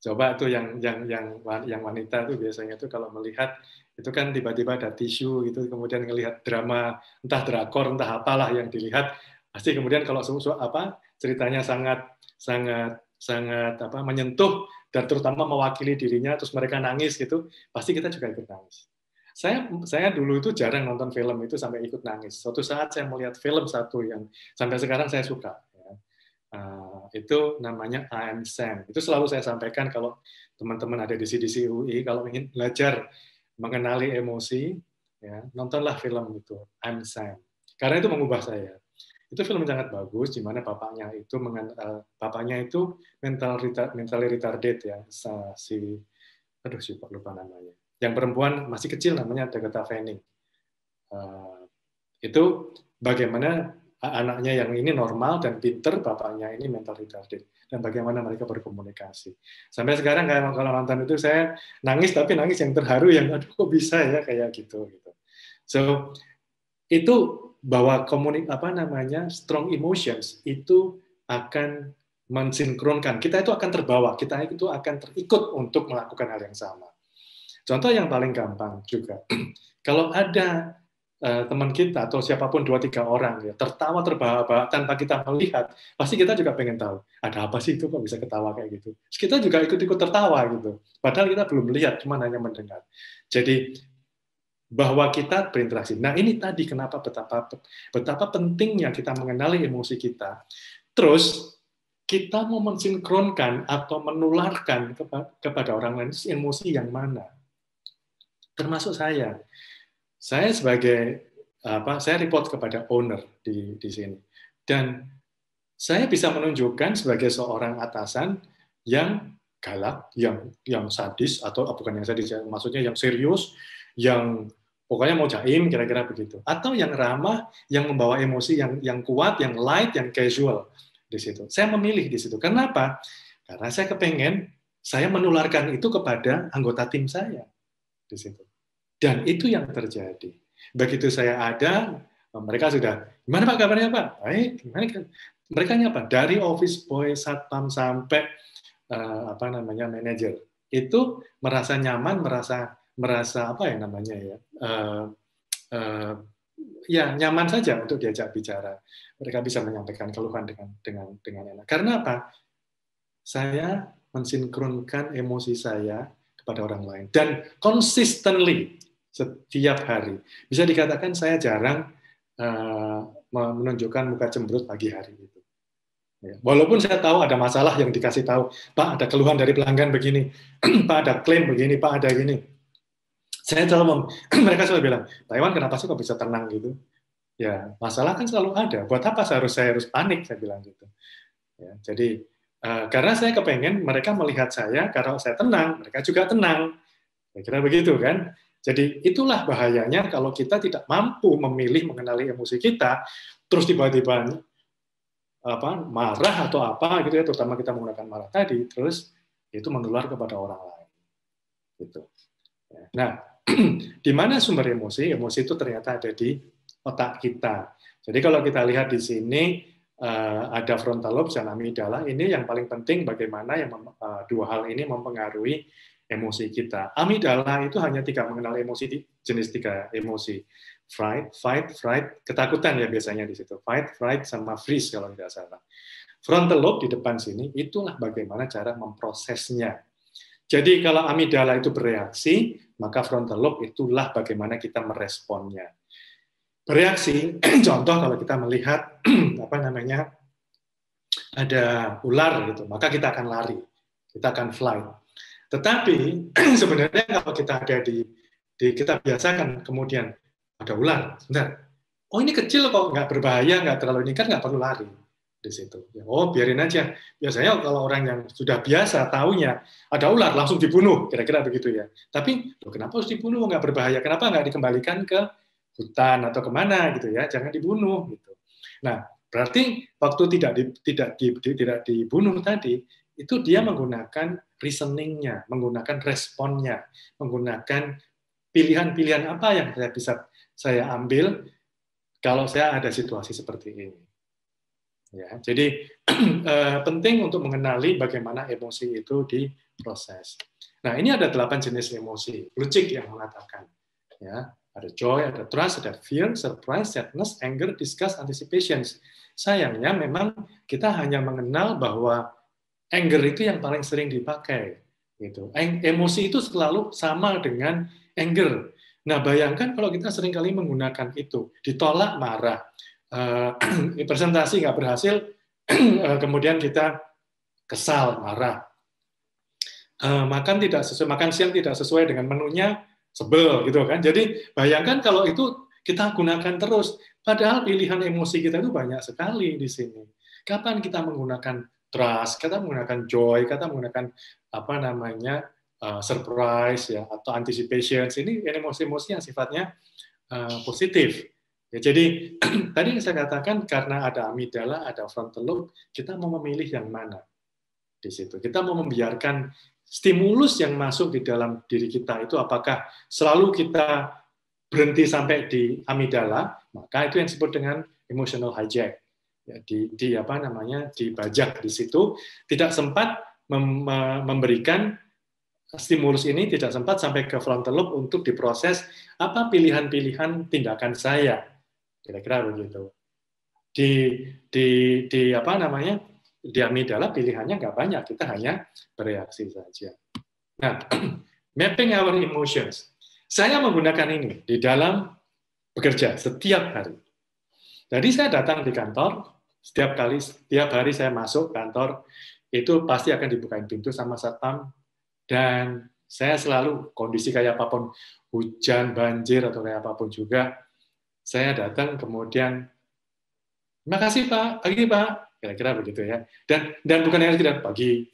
Coba tuh yang yang yang yang wanita tuh biasanya tuh kalau melihat itu kan tiba-tiba ada tisu gitu kemudian ngelihat drama entah drakor entah apalah yang dilihat pasti kemudian kalau semua apa ceritanya sangat sangat sangat apa menyentuh dan terutama mewakili dirinya terus mereka nangis gitu pasti kita juga ikut nangis saya saya dulu itu jarang nonton film itu sampai ikut nangis. Suatu saat saya melihat film satu yang sampai sekarang saya suka. Ya. Uh, itu namanya I Am Sam. Itu selalu saya sampaikan kalau teman-teman ada di CDC UI, kalau ingin belajar mengenali emosi, ya, nontonlah film itu, I Am Sam. Karena itu mengubah saya. Itu film sangat bagus, di mana bapaknya itu mengen, uh, bapaknya itu mental mental mentally retarded ya, si, aduh siapa lupa namanya yang perempuan masih kecil namanya Dakota Fanning. Uh, itu bagaimana anaknya yang ini normal dan pinter, bapaknya ini mental retarded. Dan bagaimana mereka berkomunikasi. Sampai sekarang kayak kalau nonton itu saya nangis, tapi nangis yang terharu, yang aduh kok bisa ya kayak gitu. gitu. So, itu bahwa komunik apa namanya strong emotions itu akan mensinkronkan kita itu akan terbawa kita itu akan terikut untuk melakukan hal yang sama Contoh yang paling gampang juga, [CLEARS THROAT] kalau ada eh, teman kita atau siapapun dua tiga orang ya tertawa terbahak-bahak tanpa kita melihat, pasti kita juga pengen tahu ada apa sih itu kok bisa ketawa kayak gitu. kita juga ikut-ikut tertawa gitu, padahal kita belum melihat, cuma hanya mendengar. Jadi bahwa kita berinteraksi. Nah ini tadi kenapa betapa betapa pentingnya kita mengenali emosi kita. Terus kita mau mensinkronkan atau menularkan kepada orang lain emosi yang mana termasuk saya. Saya sebagai apa? Saya report kepada owner di di sini dan saya bisa menunjukkan sebagai seorang atasan yang galak, yang yang sadis atau ah, bukan yang sadis, ya, maksudnya yang serius, yang pokoknya mau jaim kira-kira begitu, atau yang ramah, yang membawa emosi yang yang kuat, yang light, yang casual di situ. Saya memilih di situ. Kenapa? Karena saya kepengen saya menularkan itu kepada anggota tim saya di situ. Dan itu yang terjadi. Begitu saya ada, mereka sudah, gimana Pak kabarnya Pak? Baik, gimana? Mereka apa? Dari office boy, satpam sampai uh, apa namanya manajer itu merasa nyaman, merasa merasa apa ya namanya ya, uh, uh, ya nyaman saja untuk diajak bicara. Mereka bisa menyampaikan keluhan dengan dengan dengan enak. Karena apa? Saya mensinkronkan emosi saya pada orang lain dan consistently setiap hari. Bisa dikatakan saya jarang uh, menunjukkan muka cemberut pagi hari itu. Ya, walaupun saya tahu ada masalah yang dikasih tahu, Pak ada keluhan dari pelanggan begini, [CLEARS THROAT] Pak ada klaim begini, Pak ada gini. Saya selalu [CLEARS THROAT] mereka selalu bilang, Taiwan kenapa sih kok bisa tenang gitu? Ya masalah kan selalu ada. Buat apa saya harus saya harus panik? Saya bilang gitu. Ya, jadi Eh, karena saya kepengen mereka melihat saya, kalau saya tenang, mereka juga tenang. Kira-kira begitu kan? Jadi itulah bahayanya kalau kita tidak mampu memilih mengenali emosi kita, terus tiba-tiba apa marah atau apa gitu ya, terutama kita menggunakan marah tadi, terus itu menular kepada orang lain. Gitu. Ya. Nah, [CLEARS THROAT] di mana sumber emosi? Emosi itu ternyata ada di otak kita. Jadi kalau kita lihat di sini, Eh, ada frontal lobe dan amigdala. Ini yang paling penting bagaimana yang eh, dua hal ini mempengaruhi emosi kita. Amigdala itu hanya tiga mengenal emosi jenis tiga emosi. Fright, fight, fright, ketakutan ya biasanya di situ. Fight, fright, sama freeze kalau tidak salah. Frontal lobe di depan sini itulah bagaimana cara memprosesnya. Jadi kalau amigdala itu bereaksi, maka frontal lobe itulah bagaimana kita meresponnya bereaksi. [CLEARS THROAT] Contoh kalau kita melihat [CLEARS THROAT] apa namanya ada ular gitu, maka kita akan lari, kita akan fly Tetapi [CLEARS THROAT] sebenarnya kalau kita ada di, di kita biasakan kemudian ada ular, sebentar. Oh ini kecil kok, nggak berbahaya, nggak terlalu ini kan nggak perlu lari di situ. Ya, oh biarin aja. Biasanya kalau orang yang sudah biasa taunya ada ular langsung dibunuh, kira-kira begitu ya. Tapi kenapa harus dibunuh? Nggak berbahaya. Kenapa nggak dikembalikan ke hutan atau kemana gitu ya, jangan dibunuh gitu. Nah, berarti waktu tidak di, tidak di, tidak dibunuh tadi itu dia hmm. menggunakan reasoningnya, menggunakan responnya, menggunakan pilihan-pilihan apa yang saya bisa saya ambil kalau saya ada situasi seperti ini. Ya, jadi [CLEARS THROAT] eh, penting untuk mengenali bagaimana emosi itu diproses. Nah, ini ada delapan jenis emosi. Lucik yang mengatakan, ya, ada joy, ada trust, ada fear, surprise, sadness, anger, disgust, anticipations. Sayangnya memang kita hanya mengenal bahwa anger itu yang paling sering dipakai. Gitu. Emosi itu selalu sama dengan anger. Nah, bayangkan kalau kita seringkali menggunakan itu, ditolak marah, uh, [CLEARS THROAT] presentasi nggak berhasil, [CLEARS THROAT] eh, kemudian kita kesal, marah, uh, makan tidak sesuai, makan siang tidak sesuai dengan menunya, sebel gitu kan. Jadi bayangkan kalau itu kita gunakan terus, padahal pilihan emosi kita itu banyak sekali di sini. Kapan kita menggunakan trust, kita menggunakan joy, kita menggunakan apa namanya uh, surprise ya atau anticipation. Ini emosi-emosi yang sifatnya uh, positif. Ya, jadi [CLEARS THROAT] tadi saya katakan karena ada amigdala, ada frontal lobe, kita mau memilih yang mana di situ. Kita mau membiarkan stimulus yang masuk di dalam diri kita itu apakah selalu kita berhenti sampai di amidala, maka itu yang disebut dengan emotional hijack. Ya, di, di apa namanya dibajak di situ, tidak sempat mem, memberikan stimulus ini tidak sempat sampai ke frontal lobe untuk diproses apa pilihan-pilihan tindakan saya. Kira-kira begitu. Di di di apa namanya? di amigdala pilihannya nggak banyak, kita hanya bereaksi saja. Nah, [CLEARS THROAT] mapping our emotions. Saya menggunakan ini di dalam bekerja setiap hari. Jadi saya datang di kantor, setiap kali setiap hari saya masuk kantor itu pasti akan dibukain pintu sama satpam dan saya selalu kondisi kayak apapun hujan, banjir atau kayak apapun juga saya datang kemudian makasih Pak, pagi Pak, kira-kira begitu ya dan dan bukan energi dan pagi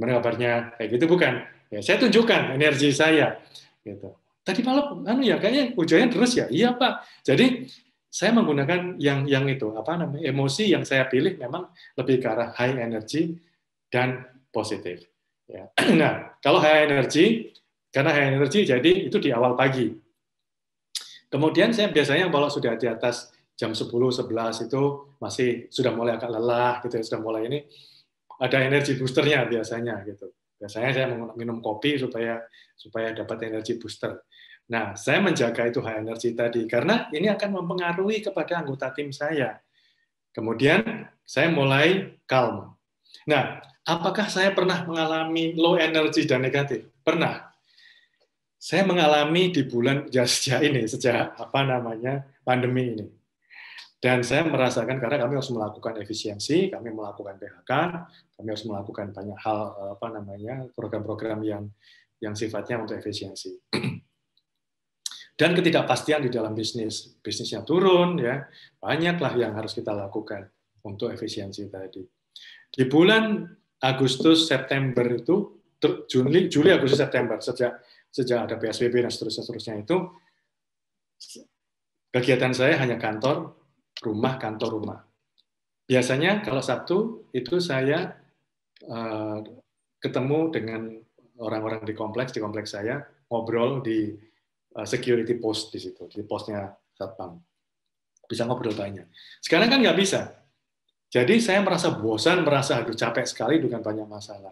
mana kabarnya kayak gitu bukan ya saya tunjukkan energi saya gitu tadi malam anu ya kayaknya hujannya terus ya iya pak jadi saya menggunakan yang yang itu apa namanya emosi yang saya pilih memang lebih ke arah high energy dan positif ya [CLEARS THROAT] nah kalau high energy karena high energy jadi itu di awal pagi Kemudian saya biasanya kalau sudah di atas jam 10, 11 itu masih sudah mulai agak lelah gitu ya, sudah mulai ini ada energi boosternya biasanya gitu. Biasanya saya minum kopi supaya supaya dapat energi booster. Nah, saya menjaga itu high energy tadi karena ini akan mempengaruhi kepada anggota tim saya. Kemudian saya mulai calm. Nah, apakah saya pernah mengalami low energy dan negatif? Pernah. Saya mengalami di bulan ya [LAUGHS] sejak ini, sejak apa namanya pandemi ini. Dan saya merasakan karena kami harus melakukan efisiensi, kami melakukan PHK, kami harus melakukan banyak hal eh, apa namanya program-program yang yang sifatnya untuk efisiensi. Dan ketidakpastian di dalam bisnis, bisnisnya turun ya, banyaklah yang harus kita lakukan untuk efisiensi tadi. Di bulan Agustus September itu Juli Juli Agustus September sejak sejak ada PSBB dan seterusnya seterusnya itu kegiatan saya hanya kantor rumah kantor rumah. Biasanya kalau Sabtu itu saya uh, ketemu dengan orang-orang di kompleks di kompleks saya ngobrol di uh, security post di situ di posnya satpam bisa ngobrol banyak. Sekarang kan nggak bisa. Jadi saya merasa bosan, merasa aduh capek sekali dengan banyak masalah.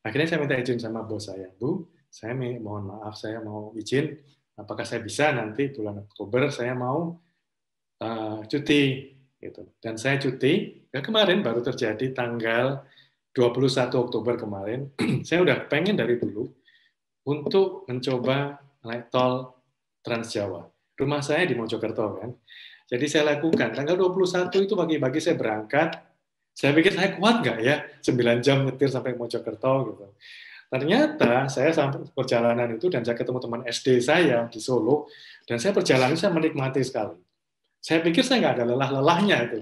Akhirnya saya minta izin sama bos saya, Bu, saya mohon maaf, saya mau izin, apakah saya bisa nanti bulan Oktober saya mau Eh, cuti gitu. Dan saya cuti, ya kemarin baru terjadi tanggal 21 Oktober kemarin. [CLEARS THROAT] saya udah pengen dari dulu untuk mencoba naik tol Trans Jawa. Rumah saya di Mojokerto kan. Jadi saya lakukan. Tanggal 21 itu pagi-pagi saya berangkat. Saya pikir saya kuat nggak ya 9 jam ngetir sampai Mojokerto gitu. Ternyata saya sampai perjalanan itu dan saya ketemu teman SD saya di Solo dan saya perjalanan saya menikmati sekali saya pikir saya nggak ada lelah-lelahnya itu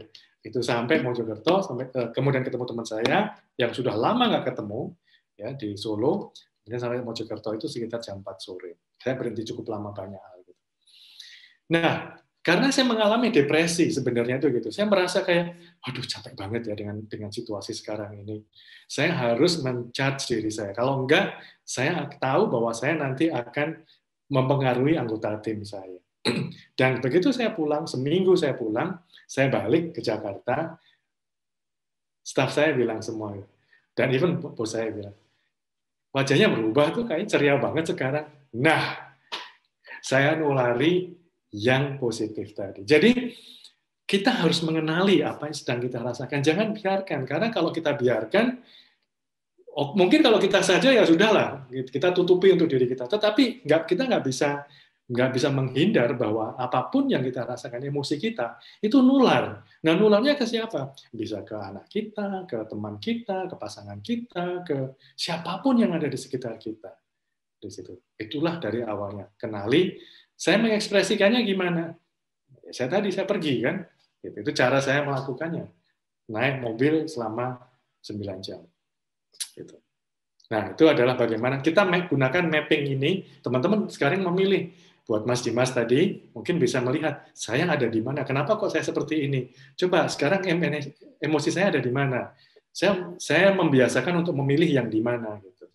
itu sampai Mojokerto sampai uh, kemudian ketemu teman saya yang sudah lama nggak ketemu ya di Solo kemudian sampai Mojokerto itu sekitar jam 4 sore saya berhenti cukup lama banyak hal gitu. nah karena saya mengalami depresi sebenarnya itu gitu saya merasa kayak aduh capek banget ya dengan dengan situasi sekarang ini saya harus mencharge diri saya kalau enggak saya tahu bahwa saya nanti akan mempengaruhi anggota tim saya [CLEARS THROAT] Dan begitu saya pulang, seminggu saya pulang, saya balik ke Jakarta, staff saya bilang semua. Dan even bos saya bilang, wajahnya berubah tuh kayak ceria banget sekarang. Nah, saya nulari yang positif tadi. Jadi kita harus mengenali apa yang sedang kita rasakan. Jangan biarkan, karena kalau kita biarkan, mungkin kalau kita saja ya sudahlah, kita tutupi untuk diri kita. Tetapi nggak kita nggak bisa nggak bisa menghindar bahwa apapun yang kita rasakan emosi kita itu nular. Nah nularnya ke siapa? Bisa ke anak kita, ke teman kita, ke pasangan kita, ke siapapun yang ada di sekitar kita. Di situ. Itulah dari awalnya. Kenali. Saya mengekspresikannya gimana? Saya tadi saya pergi kan. Gitu. Itu cara saya melakukannya. Naik mobil selama 9 jam. Gitu. Nah, itu adalah bagaimana kita menggunakan mapping ini. Teman-teman sekarang memilih buat Mas Dimas tadi mungkin bisa melihat saya ada di mana, kenapa kok saya seperti ini. Coba sekarang emosi saya ada di mana. Saya saya membiasakan untuk memilih yang di mana gitu.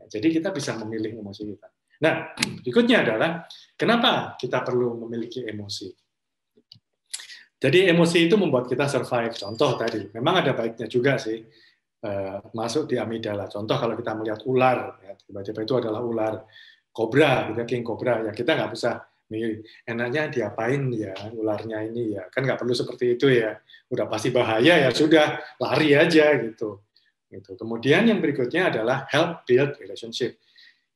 Ya, jadi kita bisa memilih emosi kita. Nah, berikutnya adalah kenapa kita perlu memiliki emosi. Jadi emosi itu membuat kita survive. Contoh tadi, memang ada baiknya juga sih eh, masuk di amigdala. Contoh kalau kita melihat ular, ya, tiba-tiba ya, itu adalah ular kobra gitu king kobra ya kita nggak bisa milih. enaknya diapain ya ularnya ini ya kan nggak perlu seperti itu ya udah pasti bahaya ya sudah lari aja gitu gitu kemudian yang berikutnya adalah help build relationship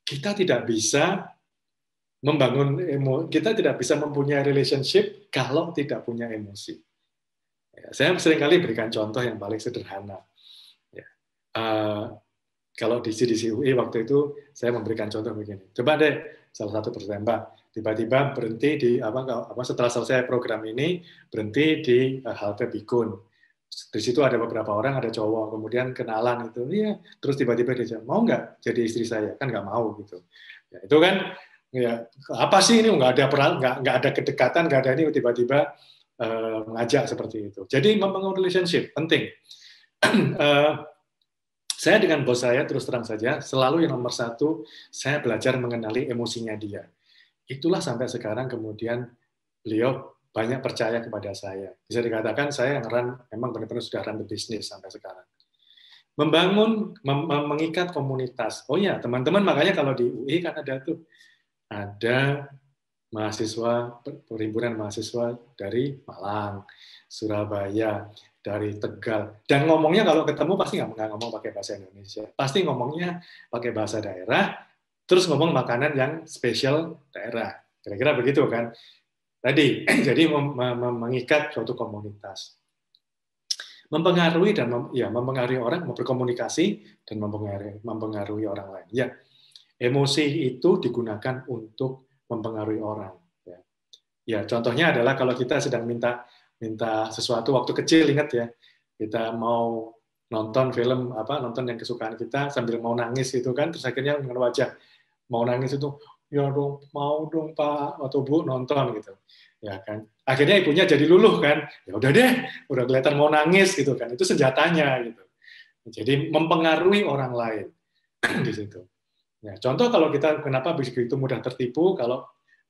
kita tidak bisa membangun emosi kita tidak bisa mempunyai relationship kalau tidak punya emosi ya, saya seringkali berikan contoh yang paling sederhana ya. eh, kalau di CDC UI e waktu itu saya memberikan contoh begini. Coba deh salah satu tersembah tiba-tiba berhenti di apa, apa setelah selesai program ini berhenti di uh, halte Bikun. Di situ ada beberapa orang, ada cowok, kemudian kenalan itu, iya. Terus tiba-tiba dia mau nggak jadi istri saya? Kan nggak mau gitu. Ya, itu kan ya apa sih ini nggak ada peran, nggak nggak ada kedekatan, nggak ada ini tiba-tiba uh, mengajak seperti itu. Jadi membangun relationship penting. uh, [CLEARS THROAT] Saya dengan bos saya terus terang saja selalu yang nomor satu saya belajar mengenali emosinya dia. Itulah sampai sekarang kemudian beliau banyak percaya kepada saya. Bisa dikatakan saya yang run, memang benar-benar sudah run the business sampai sekarang. Membangun, mem mengikat komunitas. Oh ya, teman-teman makanya kalau di UI kan ada tuh ada mahasiswa perhimpunan mahasiswa dari Malang, Surabaya, dari Tegal. Dan ngomongnya kalau ketemu pasti nggak ngomong pakai bahasa Indonesia. Pasti ngomongnya pakai bahasa daerah, terus ngomong makanan yang spesial daerah. Kira-kira begitu kan. Tadi, [CLEARS THROAT] jadi mengikat suatu komunitas. Mempengaruhi dan mem ya mempengaruhi orang, berkomunikasi dan mempengaruhi, mempengaruhi orang lain. Ya, emosi itu digunakan untuk mempengaruhi orang. ya, ya contohnya adalah kalau kita sedang minta minta sesuatu waktu kecil ingat ya kita mau nonton film apa nonton yang kesukaan kita sambil mau nangis itu kan terus akhirnya dengan wajah mau nangis itu ya dong mau dong pak atau bu nonton gitu ya kan akhirnya ibunya jadi luluh kan ya udah deh udah kelihatan mau nangis gitu kan itu senjatanya gitu jadi mempengaruhi orang lain [CLEARS THROAT] di situ ya contoh kalau kita kenapa begitu mudah tertipu kalau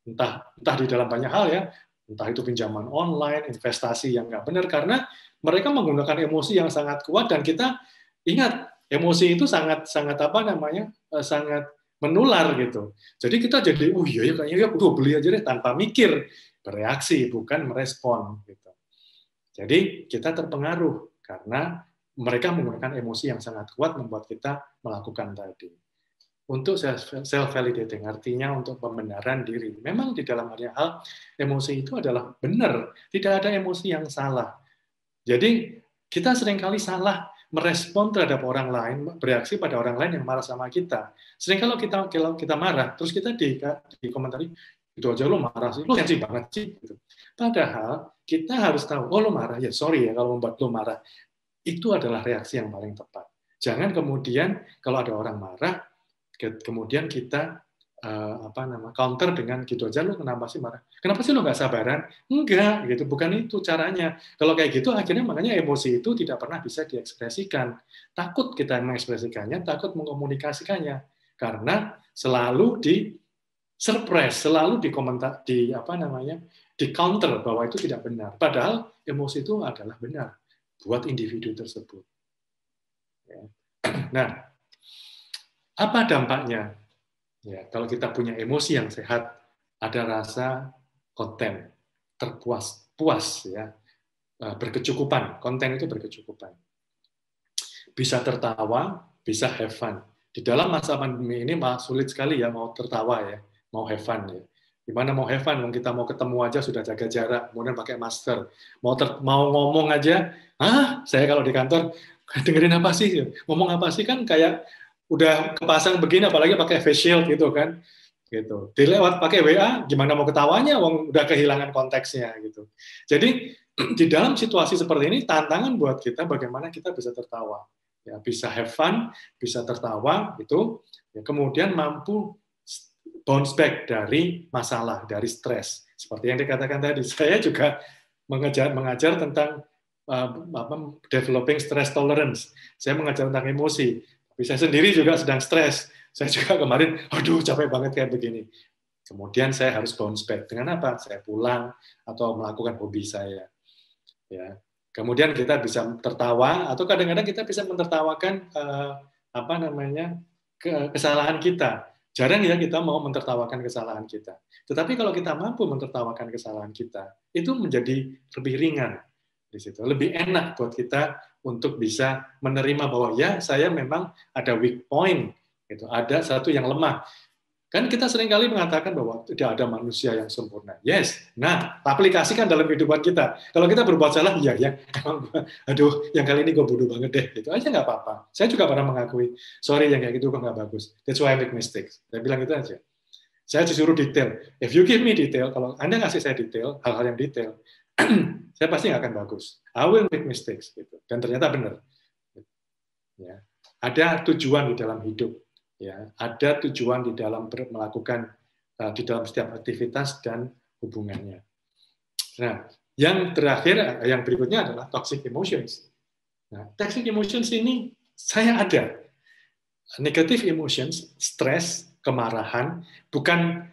entah entah di dalam banyak hal ya entah itu pinjaman online, investasi yang nggak benar, karena mereka menggunakan emosi yang sangat kuat dan kita ingat emosi itu sangat sangat apa namanya eh, sangat menular gitu. Jadi kita jadi, oh iya ya kayaknya ya beli aja deh tanpa mikir, bereaksi bukan merespon gitu. Jadi kita terpengaruh karena mereka menggunakan emosi yang sangat kuat membuat kita melakukan tadi untuk self-validating, artinya untuk pembenaran diri. Memang di dalam banyak hal, emosi itu adalah benar, tidak ada emosi yang salah. Jadi kita seringkali salah merespon terhadap orang lain, bereaksi pada orang lain yang marah sama kita. Sering kalau kita kalau kita marah, terus kita di, di komentari, itu aja lo marah sih, lo sensi banget sih. Gitu. Padahal kita harus tahu, oh lo marah, ya sorry ya kalau membuat lo marah. Itu adalah reaksi yang paling tepat. Jangan kemudian kalau ada orang marah, kemudian kita uh, apa nama counter dengan gitu aja lu kenapa sih marah kenapa sih lu nggak sabaran enggak gitu bukan itu caranya kalau kayak gitu akhirnya makanya emosi itu tidak pernah bisa diekspresikan takut kita mengekspresikannya takut mengkomunikasikannya karena selalu di surprise selalu dikomentar di apa namanya di counter bahwa itu tidak benar padahal emosi itu adalah benar buat individu tersebut ya. [CLEARS THROAT] nah apa dampaknya? Ya, kalau kita punya emosi yang sehat, ada rasa konten, terpuas, puas ya, eh, berkecukupan. Konten itu berkecukupan. Bisa tertawa, bisa have fun. Di dalam masa pandemi ini mah sulit sekali ya mau tertawa ya, mau have fun ya. Gimana mau have fun? Kita mau ketemu aja sudah jaga jarak, kemudian pakai masker. Mau ter, mau ngomong aja, ah saya kalau di kantor [LAUGHS] dengerin apa sih? Ngomong apa sih kan kayak udah kepasang begini apalagi pakai face shield gitu kan gitu dilewat pakai WA gimana mau ketawanya wong udah kehilangan konteksnya gitu jadi [CLEARS THROAT] di dalam situasi seperti ini tantangan buat kita bagaimana kita bisa tertawa ya bisa have fun bisa tertawa itu ya, kemudian mampu bounce back dari masalah dari stres seperti yang dikatakan tadi [LAUGHS] saya juga mengajar mengajar tentang eh, apa, developing stress tolerance saya mengajar tentang emosi saya sendiri juga sedang stres. Saya [LAUGHS] juga kemarin, aduh capek banget kayak begini. Kemudian saya harus bounce back dengan apa? Saya pulang atau melakukan hobi saya. Ya. Kemudian kita bisa tertawa atau kadang-kadang kita bisa menertawakan eh, apa namanya ke, kesalahan kita. Jarang ya kita mau menertawakan kesalahan kita. Tetapi kalau kita mampu menertawakan kesalahan kita, itu menjadi lebih ringan di situ, lebih enak buat kita untuk bisa menerima bahwa ya saya memang ada weak point, gitu. ada satu yang lemah. Kan kita seringkali mengatakan bahwa tidak ada manusia yang sempurna. Yes. Nah, aplikasikan dalam kehidupan kita. Kalau kita berbuat salah, ya ya, aduh, yang kali ini gue bodoh banget deh. Itu aja nggak apa-apa. Saya juga pernah mengakui, sorry yang kayak gitu kok nggak bagus. That's why I make mistakes. Saya bilang gitu aja. Saya disuruh detail. If you give me detail, kalau Anda ngasih saya detail, hal-hal yang detail, [CLEARS THROAT] saya pasti nggak akan bagus. I will make mistakes gitu. Dan ternyata benar. Ya. Ada tujuan di dalam hidup, ya. Ada tujuan di dalam melakukan uh, di dalam setiap aktivitas dan hubungannya. Nah, yang terakhir, eh, yang berikutnya adalah toxic emotions. Nah, toxic emotions ini saya ada. Negative emotions, stress, kemarahan, bukan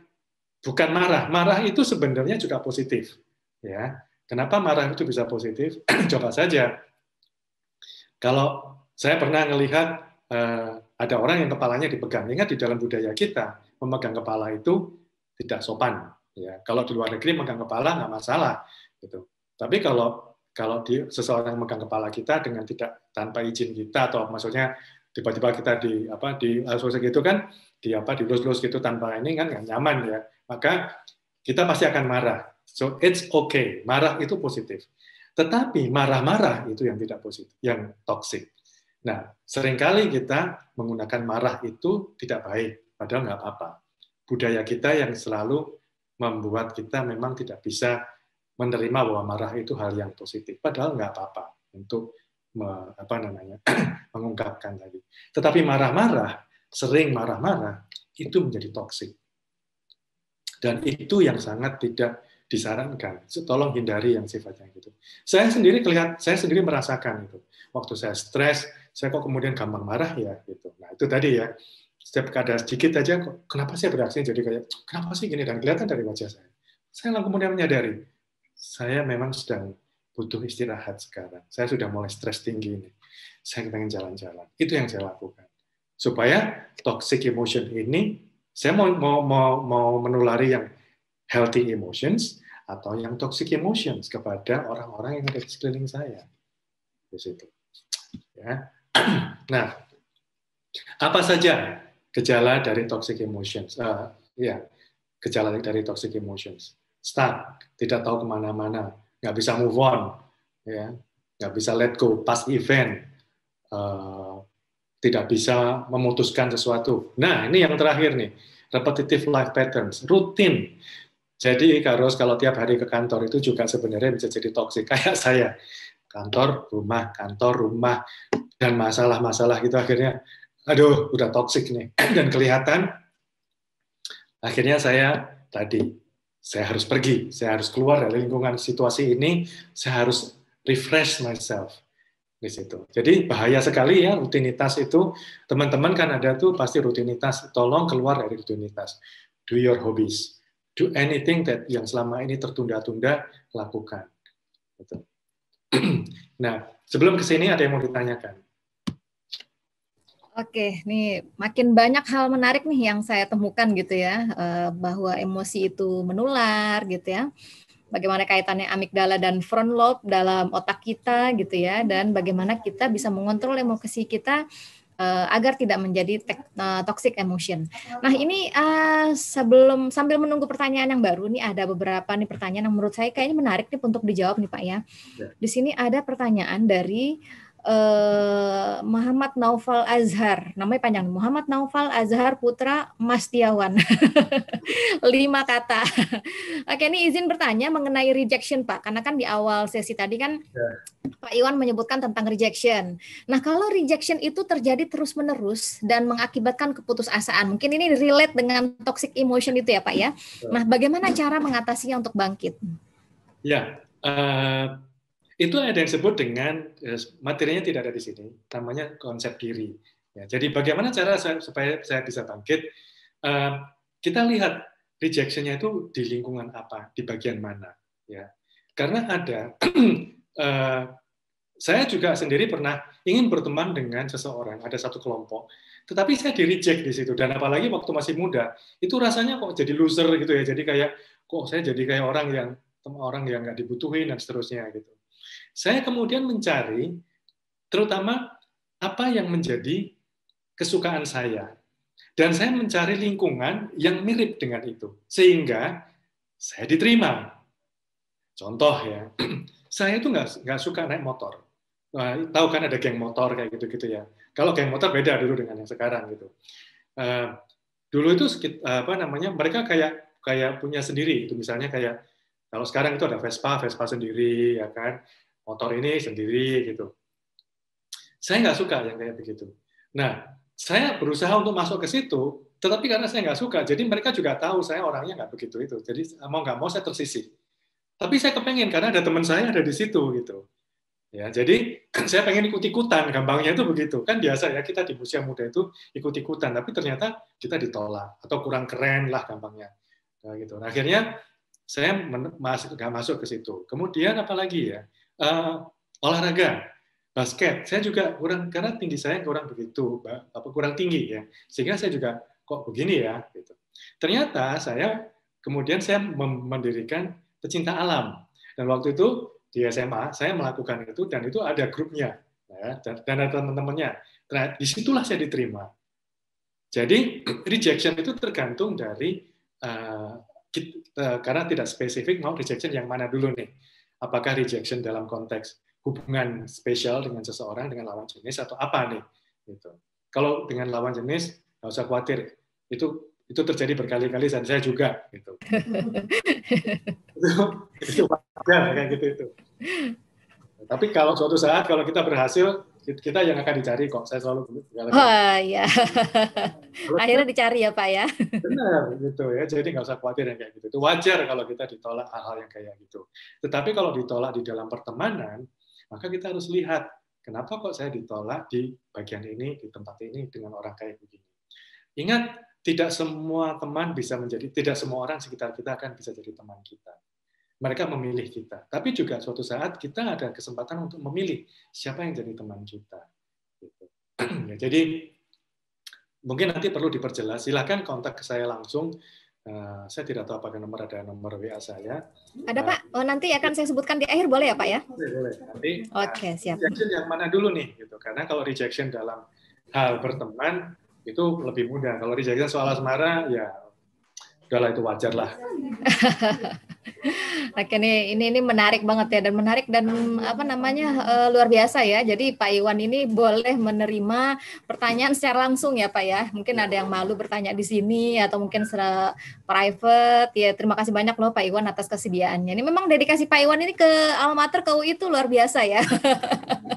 bukan marah. Marah itu sebenarnya juga positif, ya Kenapa marah itu bisa positif? [CLEARS THROAT] Coba saja. Kalau saya pernah melihat eh, ada orang yang kepalanya dipegang. Ingat di dalam budaya kita, memegang kepala itu tidak sopan. Ya, kalau di luar negeri memegang kepala nggak masalah. Gitu. Tapi kalau kalau di, seseorang memegang kepala kita dengan tidak tanpa izin kita atau maksudnya tiba-tiba kita di apa di eh, sosial gitu kan di apa dilus-lus gitu tanpa ini kan nggak nyaman ya maka kita pasti akan marah So it's okay, marah itu positif. Tetapi marah-marah itu yang tidak positif, yang toxic. Nah, seringkali kita menggunakan marah itu tidak baik, padahal nggak apa-apa. Budaya kita yang selalu membuat kita memang tidak bisa menerima bahwa marah itu hal yang positif, padahal nggak apa-apa untuk me, apa namanya [CLEARS THROAT] mengungkapkan tadi. Tetapi marah-marah, sering marah-marah itu menjadi toksik. Dan itu yang sangat tidak disarankan tolong hindari yang sifatnya gitu. Saya sendiri kelihat saya sendiri merasakan itu. Waktu saya stres, saya kok kemudian gampang marah ya gitu. Nah, itu tadi ya. Setiap ada sedikit aja kok kenapa sih bereaksi jadi kayak kenapa sih gini dan kelihatan dari wajah saya. Saya langsung kemudian menyadari saya memang sedang butuh istirahat sekarang. Saya sudah mulai stres tinggi ini. Saya pengen jalan-jalan. Itu yang saya lakukan. Supaya toxic emotion ini saya mau mau mau, mau menulari yang healthy emotions atau yang toxic emotions kepada orang-orang yang ada di sekeliling saya. Di situ. Ya. [CLEARS THROAT] Nah, apa saja gejala dari toxic emotions? Uh, ya, gejala dari toxic emotions. Stuck, tidak tahu kemana-mana, nggak bisa move on, ya, nggak bisa let go, past event, uh, tidak bisa memutuskan sesuatu. Nah, ini yang terakhir nih, repetitive life patterns, rutin. Jadi harus kalau tiap hari ke kantor itu juga sebenarnya bisa jadi toksik [LAUGHS] kayak saya. Kantor, rumah, kantor, rumah, dan masalah-masalah gitu akhirnya, aduh udah toksik nih. [CLEARS THROAT] dan kelihatan akhirnya saya tadi, saya harus pergi, saya harus keluar dari lingkungan situasi ini, saya harus refresh myself di situ. Jadi bahaya sekali ya rutinitas itu. Teman-teman kan ada tuh pasti rutinitas. Tolong keluar dari rutinitas. Do your hobbies do anything that yang selama ini tertunda-tunda lakukan. Gitu. [CLEARS THROAT] Nah, sebelum ke sini ada yang mau ditanyakan? Oke, nih makin banyak hal menarik nih yang saya temukan gitu ya, eh, bahwa emosi itu menular gitu ya. Bagaimana kaitannya amigdala dan front lobe dalam otak kita gitu ya, dan bagaimana kita bisa mengontrol emosi kita uh, agar tidak menjadi tek, uh, toxic emotion. Nah ini uh, sebelum sambil menunggu pertanyaan yang baru nih ada beberapa nih pertanyaan yang menurut saya kayaknya menarik nih untuk dijawab nih Pak ya. ya. Di sini ada pertanyaan dari eh, Muhammad Naufal Azhar, namanya panjang. Muhammad Naufal Azhar Putra Mas Tiawan. [LAUGHS] Lima kata. Oke, ini izin bertanya mengenai rejection, Pak. Karena kan di awal sesi tadi kan ya. Pak Iwan menyebutkan tentang rejection. Nah, kalau rejection itu terjadi terus-menerus dan mengakibatkan keputusasaan, mungkin ini relate dengan toxic emotion itu ya, Pak ya. Nah, bagaimana cara mengatasinya untuk bangkit? Ya, uh itu ada yang disebut dengan eh, materinya tidak ada di sini, namanya konsep diri. Ya, jadi bagaimana cara saya, supaya saya bisa bangkit? Uh, kita lihat rejectionnya itu di lingkungan apa, di bagian mana, ya. Karena ada, uh, [CLEARS THROAT] saya juga sendiri pernah ingin berteman dengan seseorang, ada satu kelompok, tetapi saya di reject di situ. Dan apalagi waktu masih muda, itu rasanya kok jadi loser gitu ya. Jadi kayak kok saya jadi kayak orang yang orang yang nggak dibutuhin dan seterusnya gitu. Saya kemudian mencari terutama apa yang menjadi kesukaan saya. Dan saya mencari lingkungan yang mirip dengan itu. Sehingga saya diterima. Contoh ya, [CLEARS THROAT] saya itu nggak nggak suka naik motor. Nah, tahu kan ada geng motor kayak gitu-gitu ya. Kalau geng motor beda dulu dengan yang sekarang gitu. Uh, dulu itu eh, apa namanya mereka kayak kayak punya sendiri itu misalnya kayak kalau sekarang itu ada Vespa, Vespa sendiri ya kan motor ini sendiri gitu. Saya nggak suka yang kayak begitu. Nah, saya berusaha untuk masuk ke situ, tetapi karena saya nggak suka, jadi mereka juga tahu saya orangnya nggak begitu itu. Jadi mau nggak mau saya tersisih. Tapi saya kepengen karena ada teman saya ada di situ gitu. Ya, jadi [CLEARS THROAT] saya pengen ikut-ikutan, gampangnya itu begitu. Kan biasa ya, kita di usia muda itu ikut-ikutan, tapi ternyata kita ditolak, atau kurang keren lah gampangnya. Nah, gitu. Nah, akhirnya saya nggak masuk ke situ. Kemudian apalagi ya, uh, olahraga basket saya juga kurang karena tinggi saya kurang begitu apa kurang tinggi ya sehingga saya juga kok begini ya gitu ternyata saya kemudian saya mendirikan pecinta alam dan waktu itu di SMA saya melakukan itu dan itu ada grupnya ya, dan, ada teman-temannya nah, disitulah saya diterima jadi rejection itu tergantung dari uh, karena tidak spesifik mau rejection yang mana dulu nih apakah rejection dalam konteks hubungan spesial dengan seseorang dengan lawan jenis atau apa nih gitu kalau dengan lawan jenis nggak usah khawatir itu itu terjadi berkali-kali dan saya juga gitu [LAUGHS] itu, wajar kayak gitu itu tapi kalau suatu saat kalau kita berhasil kita yang akan dicari kok. Saya selalu begitu. Oh iya. [LAUGHS] Akhirnya dicari ya Pak ya. Benar gitu ya. Jadi nggak usah khawatir yang kayak gitu. Itu wajar kalau kita ditolak hal-hal yang kayak gitu. Tetapi kalau ditolak di dalam pertemanan, maka kita harus lihat kenapa kok saya ditolak di bagian ini, di tempat ini dengan orang kayak begini. Ingat, tidak semua teman bisa menjadi, tidak semua orang sekitar kita akan bisa jadi teman kita mereka memilih kita. Tapi juga suatu saat kita ada kesempatan untuk memilih siapa yang jadi teman kita. Gitu. Ya, jadi mungkin nanti perlu diperjelas. Silahkan kontak ke saya langsung. Eh, saya tidak tahu apakah nomor ada nomor WA saya. Ada Pak. Oh nanti akan saya sebutkan di akhir boleh ya Pak ya? Boleh boleh. Nanti. Oke okay, siap. Rejection yang mana dulu nih gitu. Karena kalau rejection dalam hal berteman itu lebih mudah. Kalau rejection soal asmara ya udahlah itu wajar lah. [LAUGHS] Oke nih, ini ini menarik banget ya dan menarik dan apa namanya uh, luar biasa ya. Jadi Pak Iwan ini boleh menerima pertanyaan secara langsung ya Pak ya. Mungkin iya. ada yang malu bertanya di sini atau mungkin secara private. Ya terima kasih banyak loh Pak Iwan atas kesediaannya. Ini memang dedikasi Pak Iwan ini ke almamater Kau itu luar biasa ya.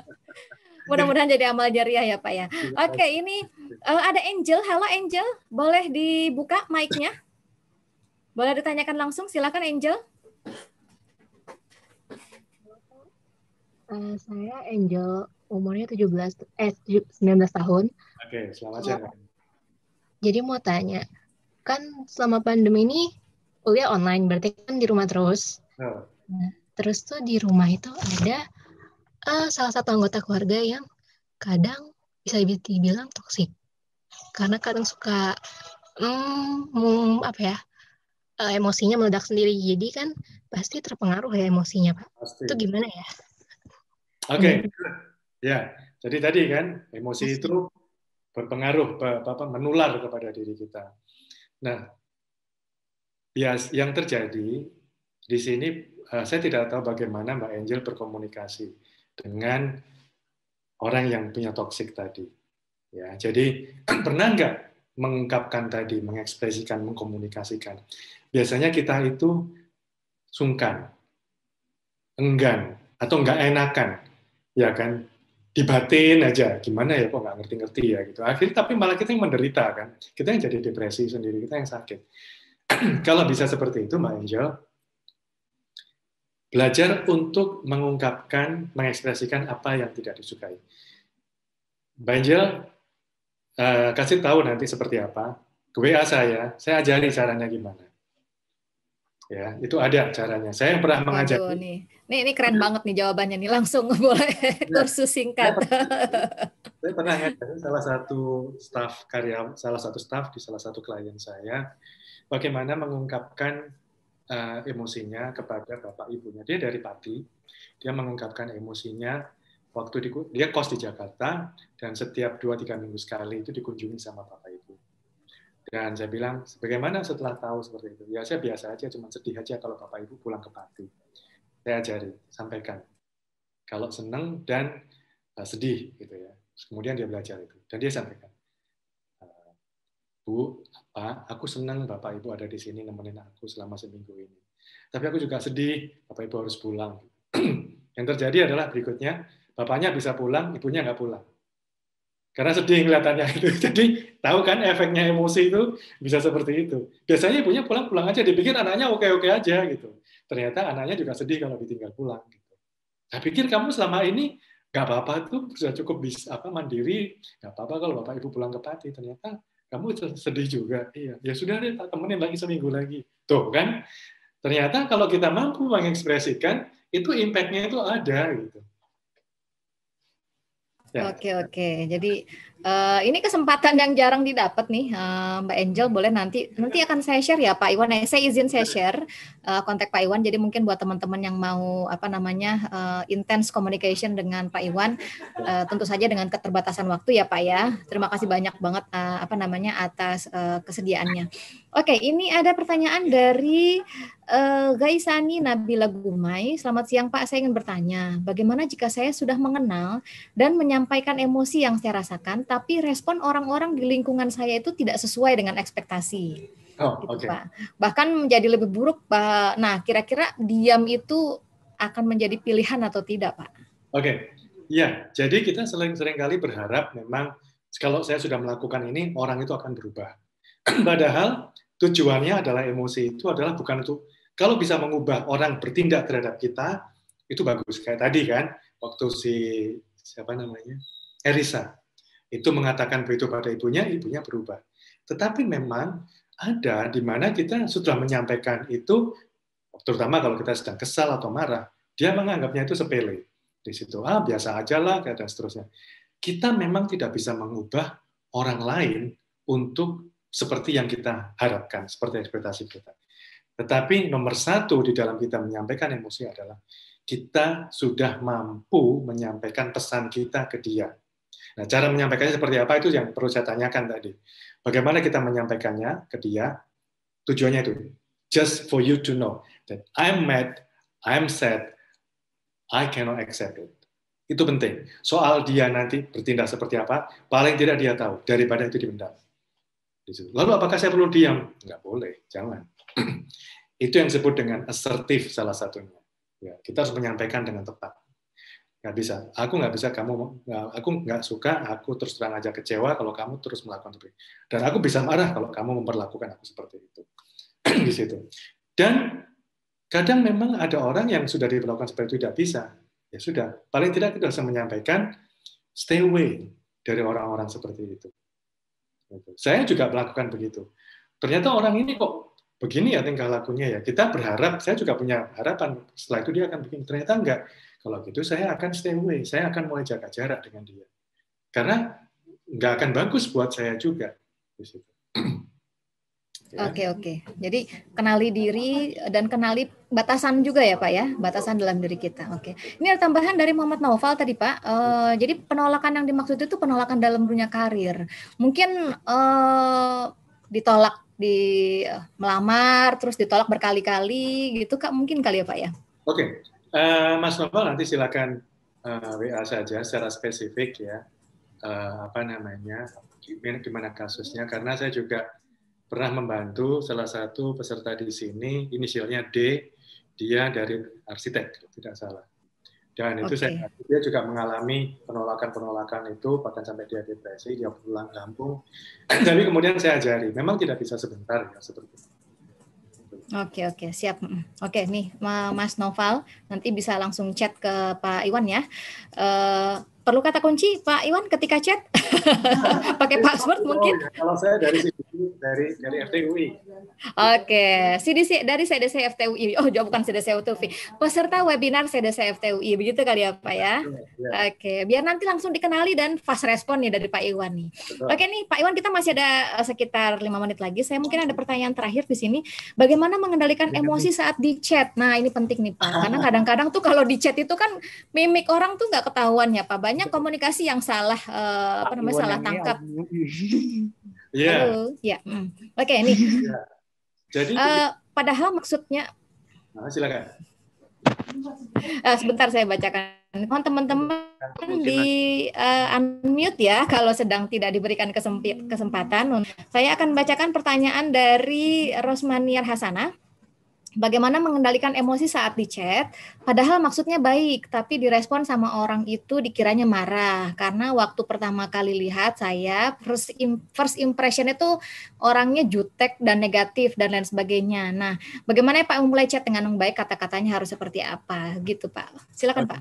[LAUGHS] Mudah-mudahan jadi amal jariah ya Pak ya. Oke, ini uh, ada Angel. Halo Angel, boleh dibuka mic-nya? Boleh ditanyakan langsung, silakan Angel. Uh, saya Angel, umurnya 17 eh 19 tahun. Oke, okay, selamat siang. jadi mau tanya, kan selama pandemi ini kuliah online, berarti kan di rumah terus. Oh. terus tuh di rumah itu ada uh, salah satu anggota keluarga yang kadang bisa dibilang toksik. Karena kadang suka mm, mm, apa ya? uh, emosinya meledak sendiri. Jadi kan pasti terpengaruh ya emosinya, Pak. Pasti. Itu gimana ya? Oke. Okay. Hmm. ya, jadi tadi kan emosi pasti. itu berpengaruh apa menular kepada diri kita. Nah, bias yang terjadi di sini uh, saya tidak tahu bagaimana Mbak Angel berkomunikasi dengan orang yang punya toksik tadi. Ya, jadi [CLEARS THROAT] pernah nggak mengungkapkan tadi, mengekspresikan, mengkomunikasikan. Biasanya kita itu sungkan, enggan, atau enggak enakan, ya kan? Dibatin aja, gimana ya kok nggak ngerti-ngerti ya gitu. Akhirnya tapi malah kita yang menderita kan, kita yang jadi depresi sendiri, kita yang sakit. [CLEARS THROAT] Kalau bisa seperti itu, Mbak Angel, belajar untuk mengungkapkan, mengekspresikan apa yang tidak disukai. Mbak Angel, Eh, kasih tahu nanti seperti apa ke WA saya saya ajari caranya gimana ya itu ada caranya saya yang pernah Aduh, mengajak nih. nih ini keren banget nih jawabannya nih langsung [LAUGHS] boleh iya. kursus singkat saya pernah ya, salah satu staff karya salah satu staff di salah satu klien saya bagaimana mengungkapkan uh, emosinya kepada bapak ibunya dia dari Pati dia mengungkapkan emosinya waktu di, dia kos di Jakarta dan setiap dua tiga minggu sekali itu dikunjungi sama bapak ibu. Dan saya bilang, bagaimana setelah tahu seperti itu? Ya saya biasa aja, cuma sedih aja kalau bapak ibu pulang ke Pati. Saya ajari, sampaikan. Kalau seneng dan eh, sedih gitu ya. Kemudian dia belajar itu. Dan dia sampaikan, eh, Bu, apa? Aku senang Bapak Ibu ada di sini nemenin aku selama seminggu ini. Tapi aku juga sedih, Bapak Ibu harus pulang. [CLEARS THROAT] Yang terjadi adalah berikutnya, bapaknya bisa pulang, ibunya nggak pulang. Karena sedih kelihatannya itu. [LAUGHS] Jadi tahu kan efeknya emosi itu bisa seperti itu. Biasanya ibunya pulang-pulang aja, dipikir anaknya oke-oke aja gitu. Ternyata anaknya juga sedih kalau ditinggal pulang. Gitu. Saya pikir kamu selama ini nggak apa-apa tuh sudah cukup bisa apa mandiri, nggak apa-apa kalau bapak ibu pulang ke Pati. Ternyata kamu sedih juga. Iya, ya sudah deh, temenin lagi seminggu lagi. Tuh kan, ternyata kalau kita mampu mengekspresikan itu impactnya itu ada gitu Ya. Oke oke. Jadi Uh, ini kesempatan yang jarang didapat nih, uh, Mbak Angel. Boleh nanti iya. nanti akan saya share ya, Pak Iwan. Eh, saya izin saya share uh, kontak Pak Iwan. Jadi mungkin buat teman-teman yang mau apa namanya uh, intense communication dengan Pak Iwan, uh, tentu saja dengan keterbatasan waktu ya, Pak ya. Terima kasih banyak banget uh, apa namanya atas uh, kesediaannya. Oke, ini ada pertanyaan dari uh, Gaisani Nabila Gumai. Selamat siang Pak, saya ingin bertanya, bagaimana jika saya sudah mengenal dan menyampaikan emosi yang saya rasakan? tapi respon orang-orang di lingkungan saya itu tidak sesuai dengan ekspektasi. Oh, gitu, okay. Pak. Bahkan menjadi lebih buruk, Pak. Nah, kira-kira diam itu akan menjadi pilihan atau tidak, Pak? Oke. Okay. Ya, jadi kita sering-sering kali berharap memang kalau saya sudah melakukan ini, orang itu akan berubah. [CLEARS THROAT] Padahal tujuannya adalah emosi itu adalah bukan untuk kalau bisa mengubah orang bertindak terhadap kita itu bagus kayak tadi kan waktu si siapa namanya Erisa itu mengatakan begitu pada ibunya, ibunya berubah. Tetapi memang ada di mana kita sudah menyampaikan itu, terutama kalau kita sedang kesal atau marah, dia menganggapnya itu sepele. Di situ, ah biasa aja lah, dan seterusnya. Kita memang tidak bisa mengubah orang lain untuk seperti yang kita harapkan, seperti ekspektasi kita. Tetapi nomor satu di dalam kita menyampaikan emosi adalah kita sudah mampu menyampaikan pesan kita ke dia Nah, cara menyampaikannya seperti apa itu yang perlu saya tanyakan tadi. Bagaimana kita menyampaikannya ke dia? Tujuannya itu just for you to know that I'm mad, I'm sad, I cannot accept it. Itu penting. Soal dia nanti bertindak seperti apa, paling tidak dia tahu daripada itu dibendam. Lalu apakah saya perlu diam? Enggak boleh, jangan. [CLEARS THROAT] itu yang disebut dengan asertif salah satunya. Ya, kita harus menyampaikan dengan tepat nggak bisa aku nggak bisa kamu aku nggak suka aku terus terang aja kecewa kalau kamu terus melakukan seperti itu. dan aku bisa marah kalau kamu memperlakukan aku seperti itu [CLEARS THROAT] di situ dan kadang memang ada orang yang sudah diperlakukan seperti itu tidak bisa ya sudah paling tidak kita harus menyampaikan stay away dari orang-orang seperti itu gitu. saya juga melakukan begitu ternyata orang ini kok begini ya tingkah lakunya ya kita berharap saya juga punya harapan setelah itu dia akan begini ternyata enggak kalau gitu saya akan stay away, saya akan mulai jaga jarak dengan dia. Karena nggak akan bagus buat saya juga di situ. [CLEARS THROAT] Oke okay. oke. Jadi kenali diri dan kenali batasan juga ya Pak ya, batasan dalam diri kita. Oke. Ini ada tambahan dari Muhammad Naufal tadi Pak. E, jadi penolakan yang dimaksud itu penolakan dalam dunia karir. Mungkin e, ditolak di eh, melamar terus ditolak berkali-kali gitu Kak mungkin kali ya Pak ya. Oke. Uh, Mas Novel nanti silakan uh, eh, WA saja secara spesifik ya uh, apa namanya gimana, gimana kasusnya karena saya juga pernah membantu salah satu peserta di sini inisialnya D dia dari arsitek tidak salah dan itu saya dia juga mengalami penolakan-penolakan itu bahkan sampai dia depresi dia pulang kampung [CLEARS THROAT] tapi kemudian saya ajari memang tidak bisa sebentar ya seperti itu Oke oke siap. Oke nih Mas Noval nanti bisa langsung chat ke Pak Iwan ya. Uh, perlu kata kunci Pak Iwan ketika chat [LAUGHS] pakai password mungkin kalau saya dari CDC dari dari FTUI oke okay. CDC dari CDC FTUI oh jawab bukan CDC FTUI peserta webinar CDC FTUI begitu kali ya Pak ya, iya, iya. oke biar nanti langsung dikenali dan fast respon nih dari Pak Iwan nih oke nih Pak Iwan kita masih ada eh, sekitar lima menit lagi saya mungkin ada pertanyaan terakhir di sini bagaimana mengendalikan iya, emosi saat di chat nah ini penting nih Pak karena [LAUGHS] kadang-kadang tuh kalau di chat itu kan mimik orang tuh nggak ketahuan ya Pak banyak komunikasi yang salah uh, apa namanya salah tangkap. [LAUGHS] Iya. Ya. Oke, ini. Iya. Jadi uh, padahal maksudnya nah, silakan. Uh, sebentar saya bacakan. Mohon teman-teman di uh, unmute ya kalau sedang tidak diberikan kesempatan. Saya akan bacakan pertanyaan dari Rosmaniar Hasanah bagaimana mengendalikan emosi saat di chat, padahal maksudnya baik, tapi direspon sama orang itu dikiranya marah karena waktu pertama kali lihat saya first im first impression itu orangnya jutek dan negatif dan lain sebagainya. Nah, bagaimana ya, Pak memulai chat dengan yang baik, kata-katanya harus seperti apa gitu, Pak? Silakan, Pak.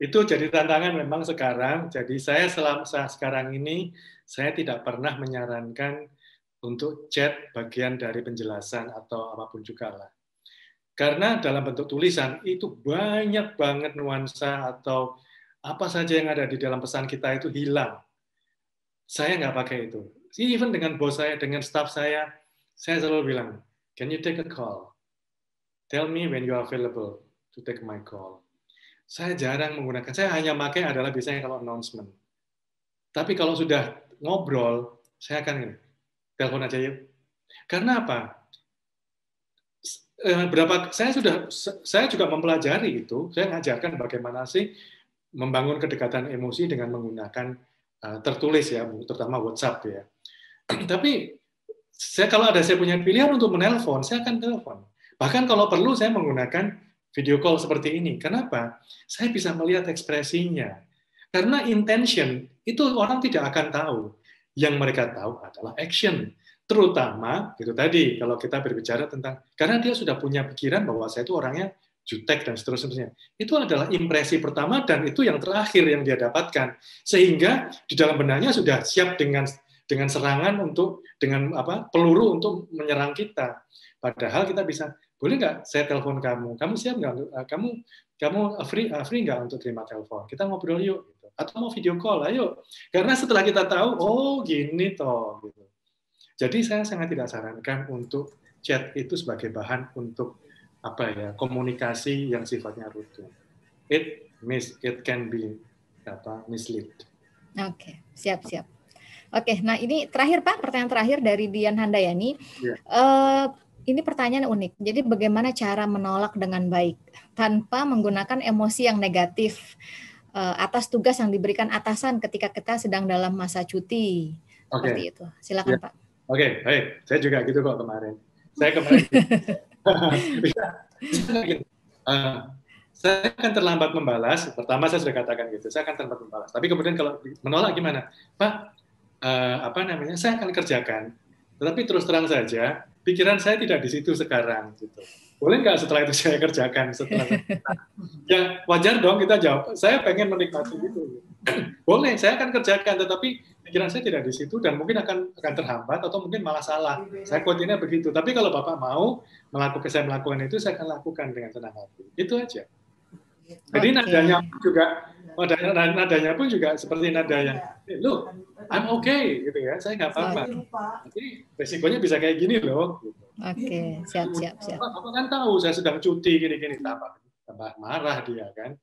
Itu jadi tantangan memang sekarang. Jadi saya selama sekarang ini saya tidak pernah menyarankan untuk chat bagian dari penjelasan atau apapun juga lah. Karena dalam bentuk tulisan itu banyak banget nuansa atau apa saja yang ada di dalam pesan kita itu hilang. Saya nggak pakai itu. Even dengan bos saya, dengan staff saya, saya selalu bilang, can you take a call? Tell me when you are available to take my call. Saya jarang menggunakan, saya hanya pakai adalah biasanya kalau announcement. Tapi kalau sudah ngobrol, saya akan ini telepon aja yuk. Karena apa? Eh, berapa saya sudah saya juga mempelajari itu, saya mengajarkan bagaimana sih membangun kedekatan emosi dengan menggunakan eh, tertulis ya, terutama WhatsApp ya. [CLEARS THROAT] Tapi saya kalau ada saya punya pilihan untuk menelpon, saya akan telepon. Bahkan kalau perlu saya menggunakan video call seperti ini. Kenapa? Saya bisa melihat ekspresinya. Karena intention itu orang tidak akan tahu yang mereka tahu adalah action. Terutama itu tadi kalau kita berbicara tentang karena dia sudah punya pikiran bahwa saya itu orangnya jutek dan seterusnya. Itu adalah impresi pertama dan itu yang terakhir yang dia dapatkan. Sehingga di dalam benarnya sudah siap dengan dengan serangan untuk dengan apa peluru untuk menyerang kita. Padahal kita bisa boleh nggak saya telepon kamu? Kamu siap nggak? Eh, kamu kamu eh, free eh, free nggak untuk terima telepon? Kita ngobrol yuk atau mau video call ayo karena setelah kita tahu oh gini toh gitu jadi saya sangat tidak sarankan untuk chat itu sebagai bahan untuk apa ya komunikasi yang sifatnya rutin it miss it can be apa mislead oke okay. siap siap Oke, nah ini terakhir Pak, pertanyaan terakhir dari Dian Handayani. Yeah. Iya. Uh, ini pertanyaan unik. Jadi bagaimana cara menolak dengan baik tanpa menggunakan emosi yang negatif? Eh, atas tugas yang diberikan atasan ketika kita sedang dalam masa cuti. Okay. Seperti itu. Silakan ya. Pak. Oke, okay. hey, saya juga gitu kok kemarin. Saya kemarin. bisa, [LAUGHS] uh, iya. eh, saya akan terlambat membalas. Pertama saya sudah katakan gitu, saya akan terlambat membalas. Tapi kemudian kalau menolak gimana, Pak? Uh, apa namanya? Saya akan kerjakan. Tetapi terus terang saja, pikiran saya tidak di situ sekarang gitu boleh nggak setelah itu saya kerjakan setelah itu? ya wajar dong kita jawab saya pengen menikmati itu [CLEARS THROAT] boleh saya akan kerjakan tetapi pikiran saya tidak di situ dan mungkin akan akan terhambat atau mungkin malah salah saya kuatinnya begitu tapi kalau bapak mau melakukan saya melakukan itu saya akan lakukan dengan tenang hati itu aja jadi okay. nadanya juga nadanya, oh, nadanya pun juga seperti nada yang hey, eh, look I'm okay gitu ya saya nggak apa-apa jadi resikonya bisa kayak gini loh gitu. Oke, siap siap siap. Bapak kan tahu saya sedang cuti gini-gini tambah tambah marah dia kan.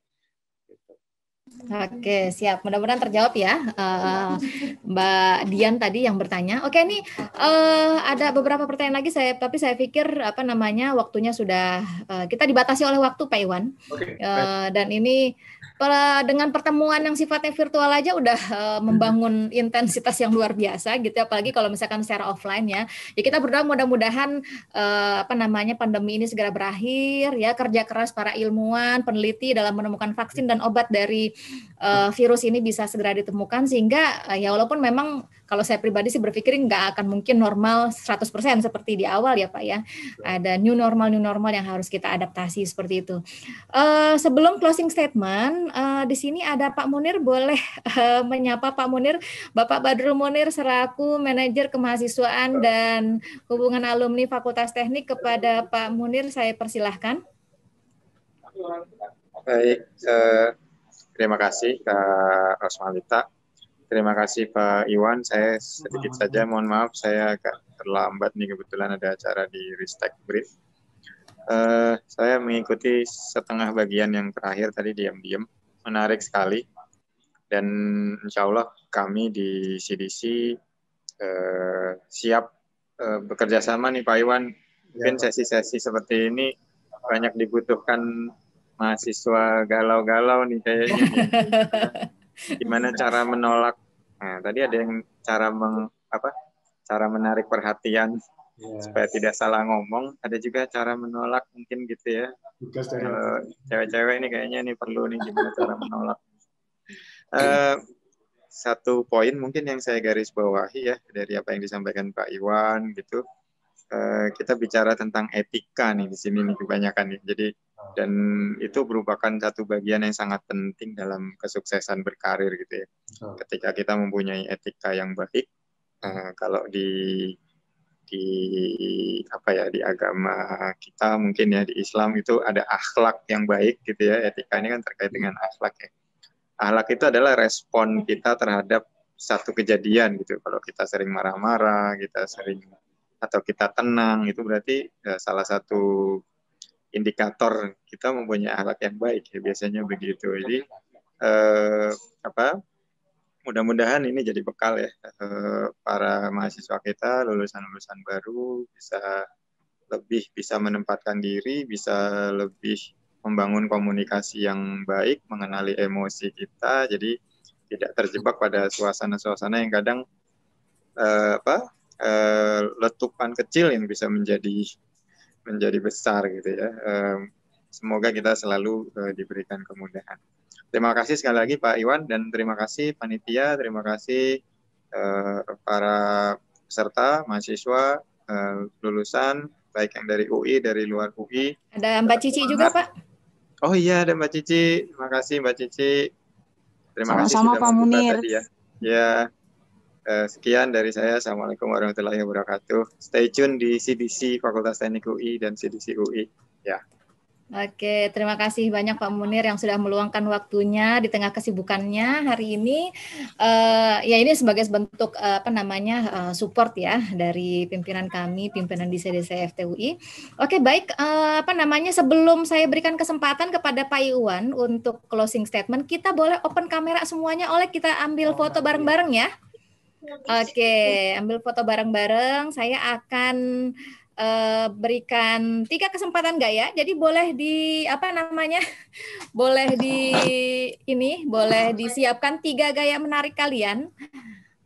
Oke, siap. Mudah-mudahan terjawab ya, uh, Mbak Dian tadi yang bertanya. Oke, ini uh, ada beberapa pertanyaan lagi, saya tapi saya pikir apa namanya waktunya sudah uh, kita dibatasi oleh waktu, Pak Iwan. Oke. Uh, dan ini dengan pertemuan yang sifatnya virtual aja udah uh, membangun intensitas yang luar biasa gitu apalagi kalau misalkan secara offline ya ya kita berdoa mudah-mudahan uh, apa namanya pandemi ini segera berakhir ya kerja keras para ilmuwan peneliti dalam menemukan vaksin dan obat dari uh, virus ini bisa segera ditemukan sehingga uh, ya walaupun memang kalau saya pribadi sih berpikir nggak akan mungkin normal 100% seperti di awal ya Pak ya. Ada new normal new normal yang harus kita adaptasi seperti itu. Uh, sebelum closing statement uh, di sini ada Pak Munir boleh uh, menyapa Pak Munir, Bapak Badrul Munir seraku manajer kemahasiswaan dan hubungan alumni Fakultas Teknik kepada Pak Munir saya persilahkan. Baik, uh, Terima kasih Kak Rosmalita. Terima kasih Pak Iwan. Saya sedikit saja mohon maaf saya agak terlambat nih kebetulan ada acara di Ristek Brief. Uh, saya mengikuti setengah bagian yang terakhir tadi diam-diam. Menarik sekali. Dan insya Allah kami di CDC uh, eh, siap uh, bekerja sama nih Pak Iwan. Iya, Mungkin sesi-sesi seperti ini banyak dibutuhkan mahasiswa galau-galau nih kayaknya. [LAUGHS] Gimana iya. cara menolak? Nah, tadi ada yang cara meng apa? Cara menarik perhatian yes. Iya. supaya tidak salah ngomong. Ada juga cara menolak mungkin gitu ya. cewek cewek-cewek ini kayaknya nih perlu nih gimana cara menolak. Uh, satu poin mungkin yang saya garis bawahi ya dari apa yang disampaikan Pak Iwan gitu Eh, kita bicara tentang etika nih di sini nih kebanyakan nih. Jadi ah. dan itu merupakan satu bagian yang sangat penting dalam kesuksesan berkarir gitu ya. Ah. Ketika kita mempunyai etika yang baik, eh, kalau di di apa ya di agama kita mungkin ya di Islam itu ada akhlak yang baik gitu ya. Etika ini kan terkait dengan akhlak ya. Akhlak itu adalah respon kita terhadap satu kejadian gitu. Kalau kita sering marah-marah, kita sering atau kita tenang itu berarti ya, salah satu indikator kita mempunyai alat yang baik ya biasanya begitu jadi eh, apa mudah-mudahan ini jadi bekal ya eh, para mahasiswa kita lulusan-lulusan baru bisa lebih bisa menempatkan diri bisa lebih membangun komunikasi yang baik mengenali emosi kita jadi tidak terjebak pada suasana-suasana yang kadang eh, apa Eh, letupan kecil yang bisa menjadi menjadi besar gitu ya. semoga kita selalu eh, diberikan kemudahan. Terima kasih sekali lagi Pak Iwan dan terima kasih panitia, terima kasih eh, para peserta, mahasiswa, lulusan baik yang dari UI, dari luar UI. Ada Mbak Cici juga Pak. Oh iya ada Mbak Cici, terima kasih Mbak Cici. Terima Sama -sama kasih sudah Pak Munir. Tadi ya. Ya. Eh, sekian dari saya. Assalamualaikum warahmatullahi wabarakatuh. Stay tune di CDC Fakultas Teknik UI dan CDC UI. Ya. Oke, terima kasih banyak Pak Munir yang sudah meluangkan waktunya di tengah kesibukannya hari ini. Uh, ya ini sebagai bentuk uh, apa namanya uh, support ya dari pimpinan kami, pimpinan di CDC FTUI. Oke, baik uh, apa namanya sebelum saya berikan kesempatan kepada Pak Iwan untuk closing statement, kita boleh open kamera semuanya oleh kita ambil oh, foto iya. bareng-bareng ya. Oke, ambil foto bareng-bareng. Saya akan uh, berikan tiga kesempatan gak ya? Jadi boleh di apa namanya? [LAUGHS] Boleh di ini, boleh disiapkan tiga gaya menarik kalian.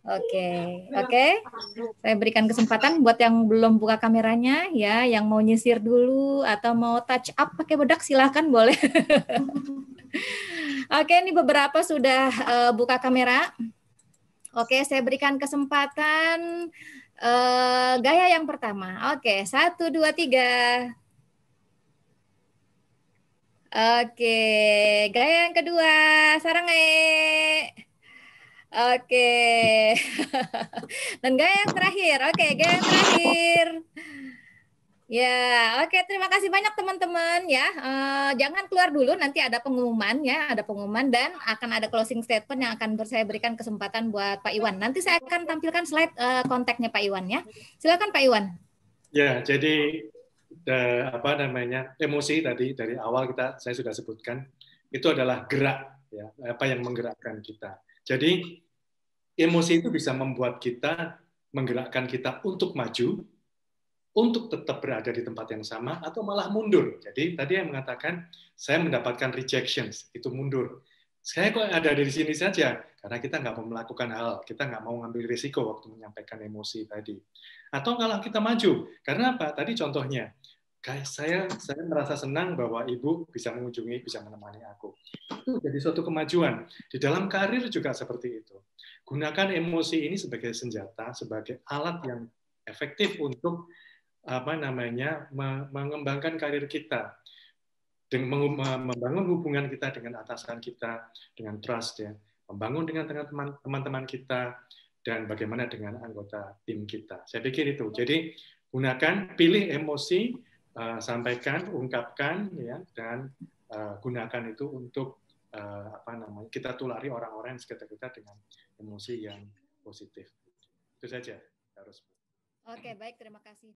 Oke, okay. oke. Okay. Saya berikan kesempatan buat yang belum buka kameranya ya, yang mau nyisir dulu atau mau touch up pakai bedak silahkan boleh. [LAUGHS] oke, okay, ini beberapa sudah uh, buka kamera. Oke, saya berikan kesempatan uh, gaya yang pertama. Oke, satu, dua, tiga. Oke, gaya yang kedua, sarange. Oke, [LAUGHS] dan gaya yang terakhir. Oke, gaya yang terakhir. Ya, oke. Okay. Terima kasih banyak teman-teman ya. Uh, jangan keluar dulu, nanti ada pengumuman ya, ada pengumuman dan akan ada closing statement yang akan saya berikan kesempatan buat Pak Iwan. Nanti saya akan tampilkan slide uh, kontaknya Pak Iwan ya. Silakan Pak Iwan. Ya, jadi de, eh, apa namanya emosi tadi dari awal kita saya sudah sebutkan itu adalah gerak ya, apa yang menggerakkan kita. Jadi emosi itu bisa membuat kita menggerakkan kita untuk maju untuk tetap berada di tempat yang sama atau malah mundur. Jadi tadi yang mengatakan saya mendapatkan rejections itu mundur. Saya kok ada di sini saja karena kita nggak mau melakukan hal, kita nggak mau ngambil risiko waktu menyampaikan emosi tadi. Atau kalau kita maju, karena apa? Tadi contohnya, saya saya merasa senang bahwa ibu bisa mengunjungi, bisa menemani aku. Itu jadi suatu kemajuan. Di dalam karir juga seperti itu. Gunakan emosi ini sebagai senjata, sebagai alat yang efektif untuk apa namanya mengembangkan karir kita membangun hubungan kita dengan atasan kita dengan trust ya membangun dengan teman-teman kita dan bagaimana dengan anggota tim kita saya pikir itu jadi gunakan pilih emosi eh, sampaikan ungkapkan ya dan eh, gunakan itu untuk eh, apa namanya kita tulari orang-orang sekitar kita dengan emosi yang positif itu saja harus Oke, okay, baik. Terima kasih.